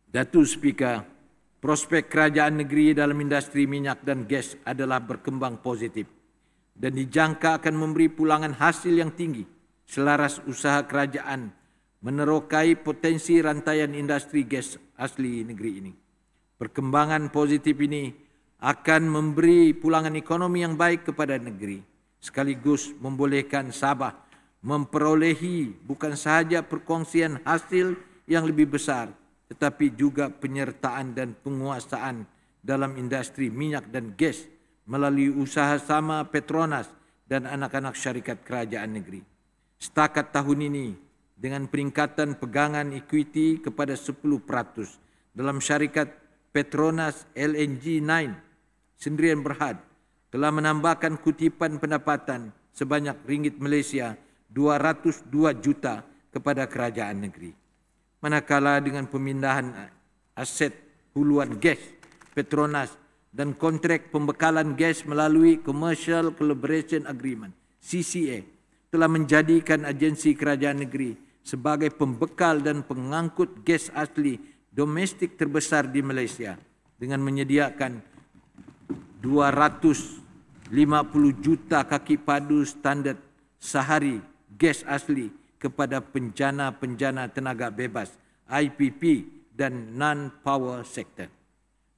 D: Datu Speaker, prospek kerajaan negeri dalam industri minyak dan gas adalah berkembang positif dan dijangka akan memberi pulangan hasil yang tinggi selaras usaha kerajaan menerokai potensi rantaian industri gas asli negeri ini. Perkembangan positif ini akan memberi pulangan ekonomi yang baik kepada negeri sekaligus membolehkan Sabah memperolehi bukan sahaja perkongsian hasil yang lebih besar tetapi juga penyertaan dan penguasaan dalam industri minyak dan gas melalui usaha sama Petronas dan anak-anak syarikat kerajaan negeri. Setakat tahun ini, dengan peringkatan pegangan equity kepada 10% dalam syarikat Petronas LNG 9, Sendirian Berhad telah menambahkan kutipan pendapatan sebanyak ringgit Malaysia 202 juta kepada kerajaan negeri manakala dengan pemindahan aset huluan gas Petronas dan kontrak pembekalan gas melalui Commercial Collaboration Agreement CCA telah menjadikan agensi kerajaan negeri sebagai pembekal dan pengangkut gas asli domestik terbesar di Malaysia dengan menyediakan 250 juta kaki padu standard sehari gas asli kepada penjana-penjana tenaga bebas IPP dan non-power sector.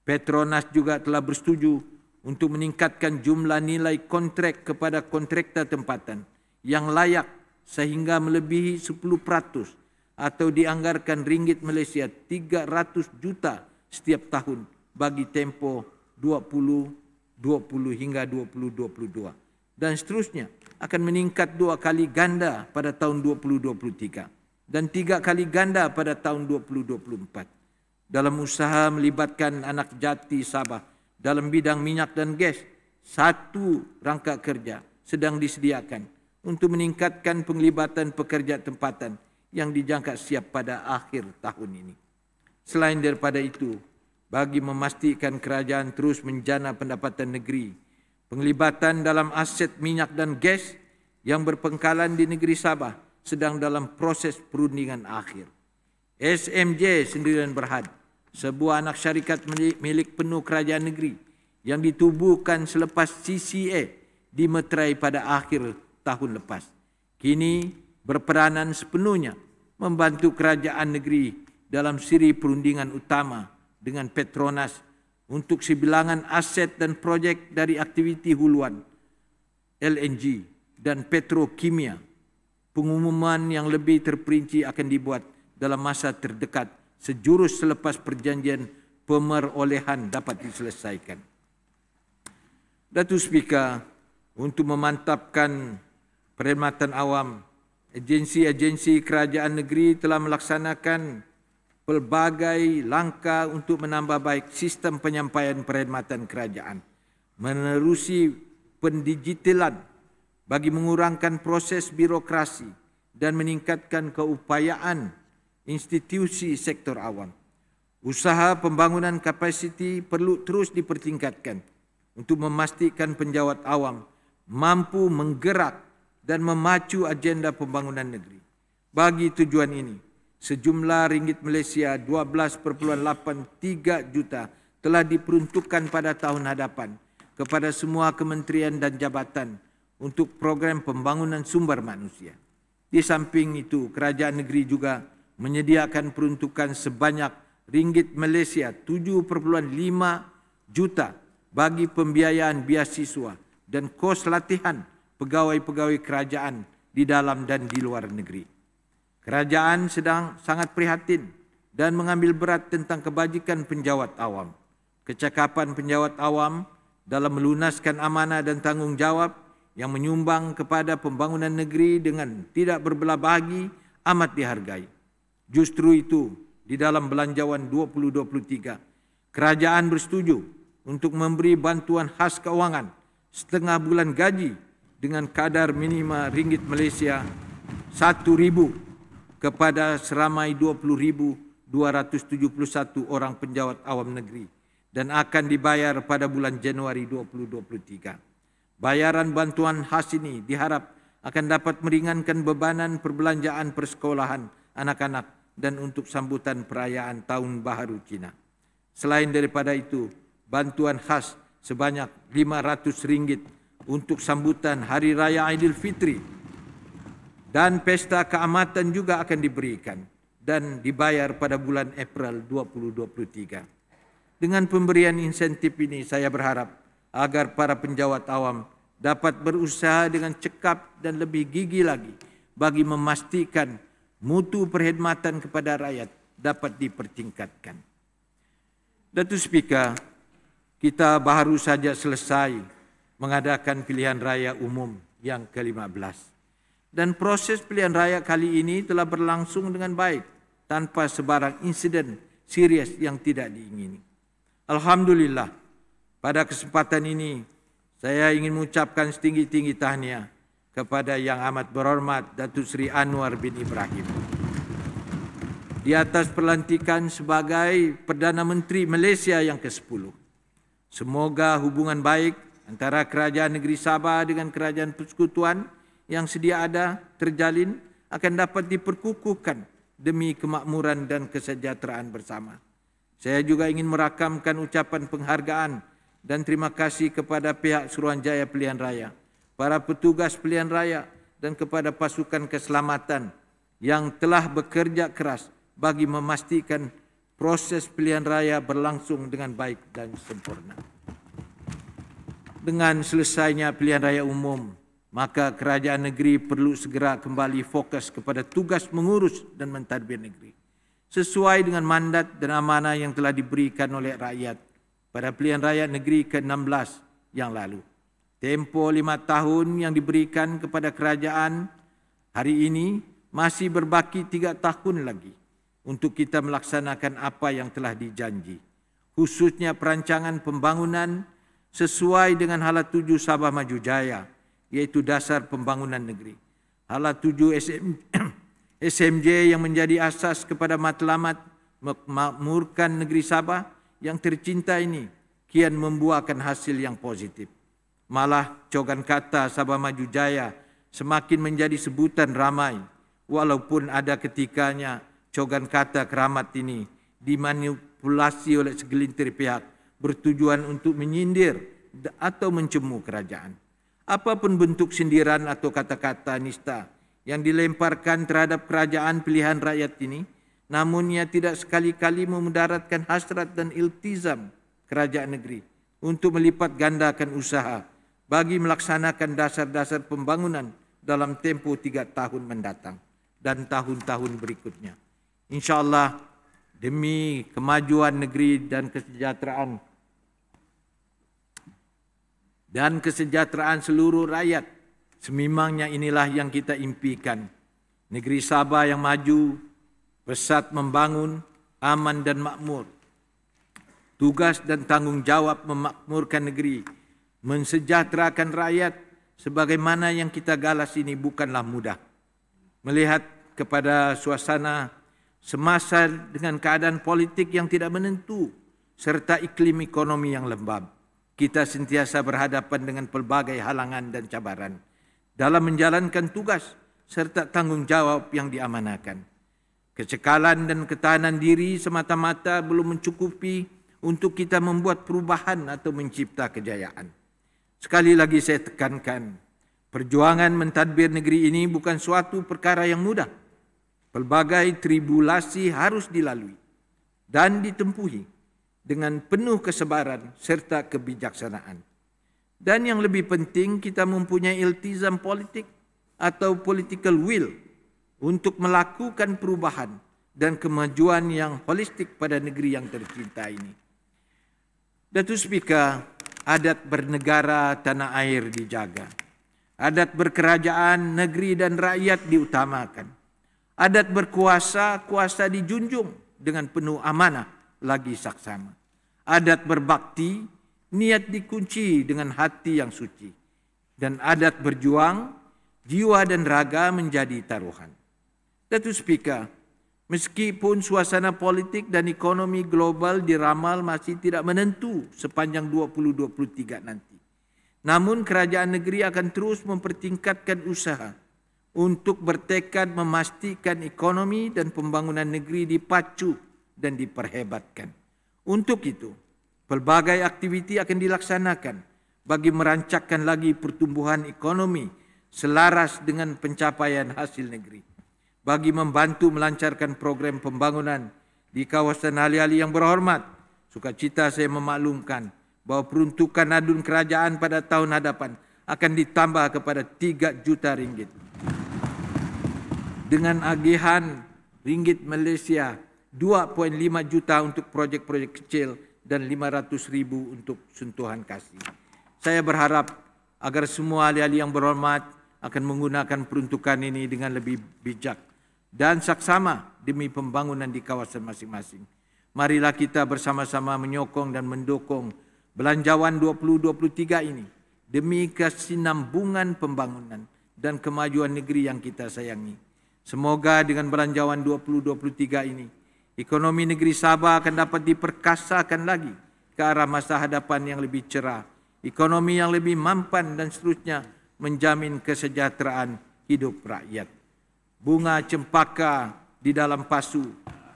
D: Petronas juga telah bersetuju untuk meningkatkan jumlah nilai kontrak kepada kontraktor tempatan yang layak sehingga melebihi 10% atau dianggarkan ringgit Malaysia 300 juta setiap tahun bagi tempoh 2020 hingga 2022 dan seterusnya akan meningkat dua kali ganda pada tahun 2023 dan tiga kali ganda pada tahun 2024. Dalam usaha melibatkan anak jati Sabah dalam bidang minyak dan gas, satu rangka kerja sedang disediakan untuk meningkatkan penglibatan pekerja tempatan yang dijangka siap pada akhir tahun ini. Selain daripada itu, bagi memastikan kerajaan terus menjana pendapatan negeri Penglibatan dalam aset minyak dan gas yang berpengkalan di negeri Sabah sedang dalam proses perundingan akhir. SMJ Sendirian Berhad, sebuah anak syarikat milik penuh kerajaan negeri yang ditubuhkan selepas CCA dimeterai pada akhir tahun lepas. Kini berperanan sepenuhnya membantu kerajaan negeri dalam siri perundingan utama dengan Petronas untuk sebilangan aset dan projek dari aktiviti huluan LNG dan petrokimia. Pengumuman yang lebih terperinci akan dibuat dalam masa terdekat sejurus selepas perjanjian pemerolehan dapat diselesaikan. Datu Speaker, untuk memantapkan perkhidmatan awam, agensi-agensi kerajaan negeri telah melaksanakan pelbagai langkah untuk menambah baik sistem penyampaian perkhidmatan kerajaan menerusi pendigitalan bagi mengurangkan proses birokrasi dan meningkatkan keupayaan institusi sektor awam. Usaha pembangunan kapasiti perlu terus dipertingkatkan untuk memastikan penjawat awam mampu menggerak dan memacu agenda pembangunan negeri. Bagi tujuan ini, sejumlah ringgit Malaysia 12.83 juta telah diperuntukkan pada tahun hadapan kepada semua kementerian dan jabatan untuk program pembangunan sumber manusia. Di samping itu, kerajaan negeri juga menyediakan peruntukan sebanyak ringgit Malaysia 7.5 juta bagi pembiayaan biasiswa dan kos latihan pegawai-pegawai kerajaan di dalam dan di luar negeri. Kerajaan sedang sangat prihatin dan mengambil berat tentang kebajikan penjawat awam. Kecakapan penjawat awam dalam melunaskan amanah dan tanggungjawab yang menyumbang kepada pembangunan negeri dengan tidak berbelah bagi amat dihargai. Justru itu di dalam belanjawan 2023, kerajaan bersetuju untuk memberi bantuan khas keuangan setengah bulan gaji dengan kadar minima ringgit Malaysia 1000 kepada seramai 20,271 orang penjawat awam negeri dan akan dibayar pada bulan Januari 2023. Bayaran bantuan khas ini diharap akan dapat meringankan bebanan perbelanjaan persekolahan anak-anak dan untuk sambutan perayaan Tahun Baharu Cina. Selain daripada itu, bantuan khas sebanyak RM500 untuk sambutan Hari Raya Aidilfitri dan pesta keamatan juga akan diberikan dan dibayar pada bulan April 2023. Dengan pemberian insentif ini saya berharap agar para penjawat awam dapat berusaha dengan cekap dan lebih gigi lagi bagi memastikan mutu perkhidmatan kepada rakyat dapat dipertingkatkan. Datu Speaker, kita baru saja selesai mengadakan pilihan raya umum yang ke-15 dan proses pilihan raya kali ini telah berlangsung dengan baik tanpa sebarang insiden serius yang tidak diingini. Alhamdulillah, pada kesempatan ini saya ingin mengucapkan setinggi-tinggi tahniah kepada yang amat berhormat Datuk Sri Anwar bin Ibrahim. Di atas pelantikan sebagai Perdana Menteri Malaysia yang ke-10, semoga hubungan baik antara Kerajaan Negeri Sabah dengan Kerajaan Persekutuan yang sedia ada terjalin akan dapat diperkukuhkan demi kemakmuran dan kesejahteraan bersama. Saya juga ingin merakamkan ucapan penghargaan dan terima kasih kepada pihak Suruhanjaya Pilihan Raya, para petugas pilihan raya dan kepada pasukan keselamatan yang telah bekerja keras bagi memastikan proses pilihan raya berlangsung dengan baik dan sempurna. Dengan selesainya pilihan raya umum maka kerajaan negeri perlu segera kembali fokus kepada tugas mengurus dan mentadbir negeri sesuai dengan mandat dan amanah yang telah diberikan oleh rakyat pada pilihan raya negeri ke-16 yang lalu. Tempo lima tahun yang diberikan kepada kerajaan hari ini masih berbaki tiga tahun lagi untuk kita melaksanakan apa yang telah dijanji, khususnya perancangan pembangunan sesuai dengan halatuju Sabah Maju Jaya iaitu dasar pembangunan negeri. Hala tujuh SM, SMJ yang menjadi asas kepada matlamat memakmurkan negeri Sabah yang tercinta ini kian membuahkan hasil yang positif. Malah cogan kata Sabah Maju Jaya semakin menjadi sebutan ramai walaupun ada ketikanya cogan kata keramat ini dimanipulasi oleh segelintir pihak bertujuan untuk menyindir atau mencemuh kerajaan apapun bentuk sindiran atau kata-kata nista yang dilemparkan terhadap kerajaan pilihan rakyat ini, namun ia tidak sekali-kali memudaratkan hasrat dan iltizam kerajaan negeri untuk melipat gandakan usaha bagi melaksanakan dasar-dasar pembangunan dalam tempoh tiga tahun mendatang dan tahun-tahun berikutnya. InsyaAllah demi kemajuan negeri dan kesejahteraan dan kesejahteraan seluruh rakyat. Sememangnya inilah yang kita impikan. Negeri Sabah yang maju, pesat membangun, aman dan makmur. Tugas dan tanggungjawab memakmurkan negeri, mensejahterakan rakyat sebagaimana yang kita galas ini bukanlah mudah. Melihat kepada suasana semasa dengan keadaan politik yang tidak menentu serta iklim ekonomi yang lembab kita sentiasa berhadapan dengan pelbagai halangan dan cabaran dalam menjalankan tugas serta tanggungjawab yang diamanakan. Kecekalan dan ketahanan diri semata-mata belum mencukupi untuk kita membuat perubahan atau mencipta kejayaan. Sekali lagi saya tekankan, perjuangan mentadbir negeri ini bukan suatu perkara yang mudah. Pelbagai tribulasi harus dilalui dan ditempuhi dengan penuh kesebaran serta kebijaksanaan. Dan yang lebih penting, kita mempunyai iltizam politik atau political will untuk melakukan perubahan dan kemajuan yang holistik pada negeri yang tercinta ini. Datu Speaker, adat bernegara tanah air dijaga. Adat berkerajaan, negeri dan rakyat diutamakan. Adat berkuasa, kuasa dijunjung dengan penuh amanah lagi saksama adat berbakti, niat dikunci dengan hati yang suci. Dan adat berjuang, jiwa dan raga menjadi taruhan. Datu Speaker, meskipun suasana politik dan ekonomi global diramal masih tidak menentu sepanjang 2023 nanti. Namun kerajaan negeri akan terus mempertingkatkan usaha untuk bertekad memastikan ekonomi dan pembangunan negeri dipacu dan diperhebatkan. Untuk itu, pelbagai aktiviti akan dilaksanakan bagi merancakkan lagi pertumbuhan ekonomi selaras dengan pencapaian hasil negeri. Bagi membantu melancarkan program pembangunan di kawasan Ali-Ali yang berhormat, sukacita saya memaklumkan bahawa peruntukan adun kerajaan pada tahun hadapan akan ditambah kepada 3 juta ringgit. Dengan agihan ringgit Malaysia 2.5 juta untuk projek-projek kecil dan 500 ribu untuk sentuhan kasih. Saya berharap agar semua ahli-ahli yang berhormat akan menggunakan peruntukan ini dengan lebih bijak dan saksama demi pembangunan di kawasan masing-masing. Marilah kita bersama-sama menyokong dan mendukung belanjawan 2023 ini demi kesinambungan pembangunan dan kemajuan negeri yang kita sayangi. Semoga dengan belanjawan 2023 ini, ekonomi negeri Sabah akan dapat diperkasakan lagi ke arah masa hadapan yang lebih cerah, ekonomi yang lebih mampan dan seterusnya menjamin kesejahteraan hidup rakyat. Bunga cempaka di dalam pasu,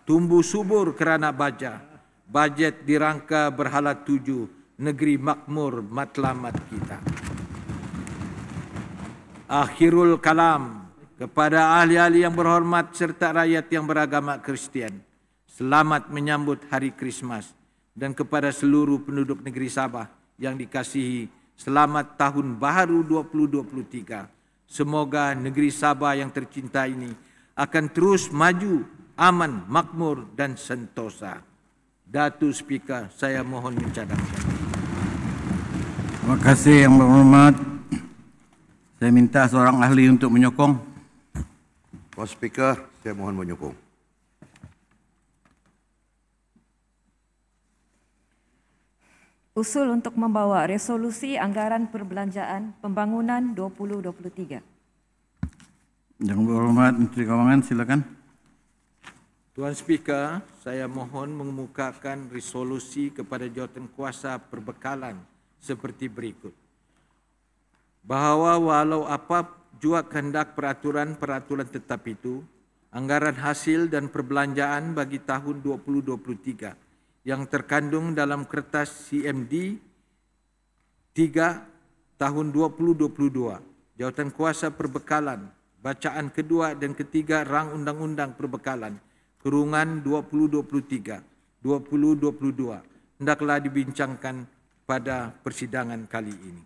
D: tumbuh subur kerana baja, bajet dirangka berhala tuju negeri makmur matlamat kita. Akhirul kalam kepada ahli-ahli yang berhormat serta rakyat yang beragama Kristian. Selamat menyambut hari Krismas dan kepada seluruh penduduk negeri Sabah yang dikasihi, selamat tahun baru 2023. Semoga negeri Sabah yang tercinta ini akan terus maju, aman, makmur dan sentosa. Datu Speaker, saya mohon mencadangkan.
C: Terima kasih yang berhormat. Saya minta seorang ahli untuk menyokong. Pak Speaker, saya mohon menyokong.
B: usul untuk membawa resolusi anggaran perbelanjaan pembangunan 2023.
C: Yang berhormat Menteri Keuangan silakan.
D: Tuan Speaker, saya mohon mengemukakan resolusi kepada Jawatan Kuasa perbekalan seperti berikut. Bahawa walau apa jua kehendak peraturan-peraturan tetap itu, anggaran hasil dan perbelanjaan bagi tahun 2023 yang terkandung dalam kertas CMD 3 tahun 2022 jawatan kuasa perbekalan bacaan kedua dan ketiga rang undang-undang perbekalan kerungan 2023 2022 hendaklah dibincangkan pada persidangan kali ini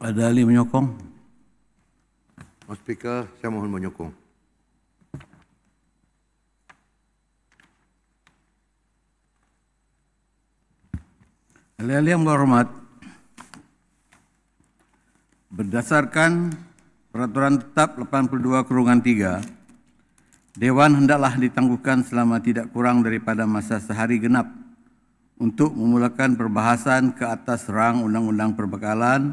C: ada ahli menyokong Mas oh, Speaker saya mohon menyokong Alih-alih yang berhormat, berdasarkan peraturan tetap 82 kurungan 3, Dewan hendaklah ditangguhkan selama tidak kurang daripada masa sehari genap untuk memulakan perbahasan ke atas rang Undang-Undang Perbekalan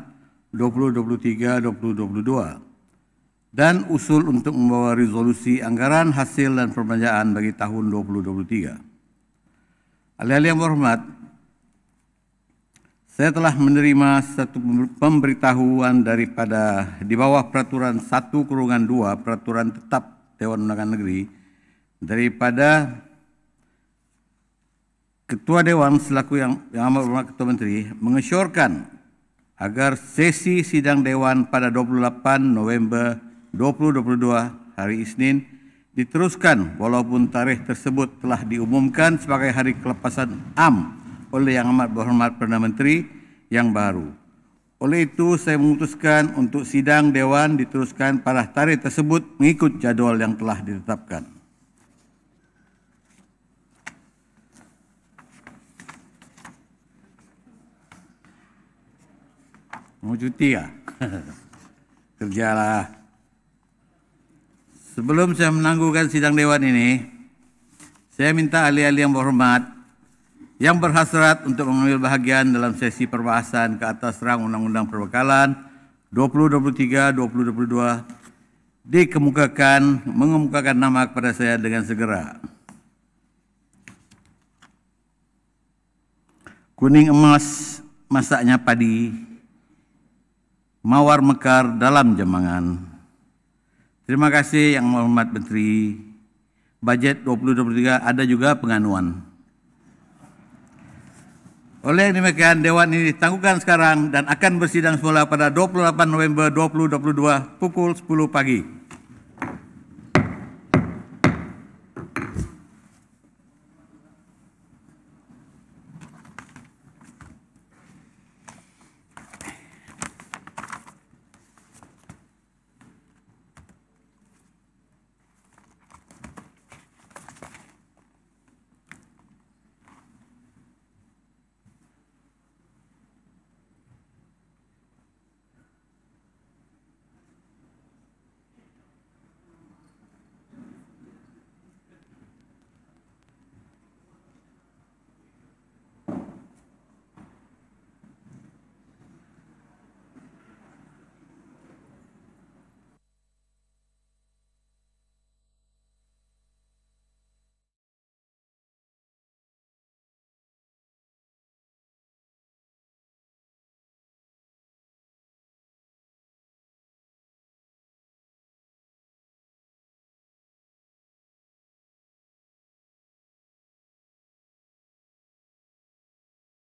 C: 2023-2022 dan usul untuk membawa resolusi anggaran hasil dan perbelanjaan bagi tahun 2023. Alih-alih yang berhormat, saya telah menerima satu pemberitahuan daripada di bawah peraturan 1 kurungan 2 peraturan tetap Dewan Undangan Negeri daripada Ketua Dewan selaku yang, yang amat berhormat Ketua Menteri mengesyorkan agar sesi sidang Dewan pada 28 November 2022 hari Isnin diteruskan walaupun tarikh tersebut telah diumumkan sebagai hari kelepasan am oleh Yang Amat Berhormat Perdana Menteri yang baru. Oleh itu, saya memutuskan untuk sidang Dewan diteruskan pada tarikh tersebut mengikut jadual yang telah ditetapkan. Mau cuti ya? Kerjalah. Sebelum saya menangguhkan sidang Dewan ini, saya minta ahli-ahli yang berhormat yang berhasrat untuk mengambil bahagian dalam sesi perbahasan ke atas rang Undang-Undang Perbekalan 2023-2022 dikemukakan mengemukakan nama kepada saya dengan segera. Kuning emas masaknya padi, mawar mekar dalam jemangan. Terima kasih yang menghormat Menteri. Bajet 2023 ada juga penganuan. Oleh demikian, Dewan ini ditangguhkan sekarang dan akan bersidang semula pada 28 November 2022 pukul 10 pagi.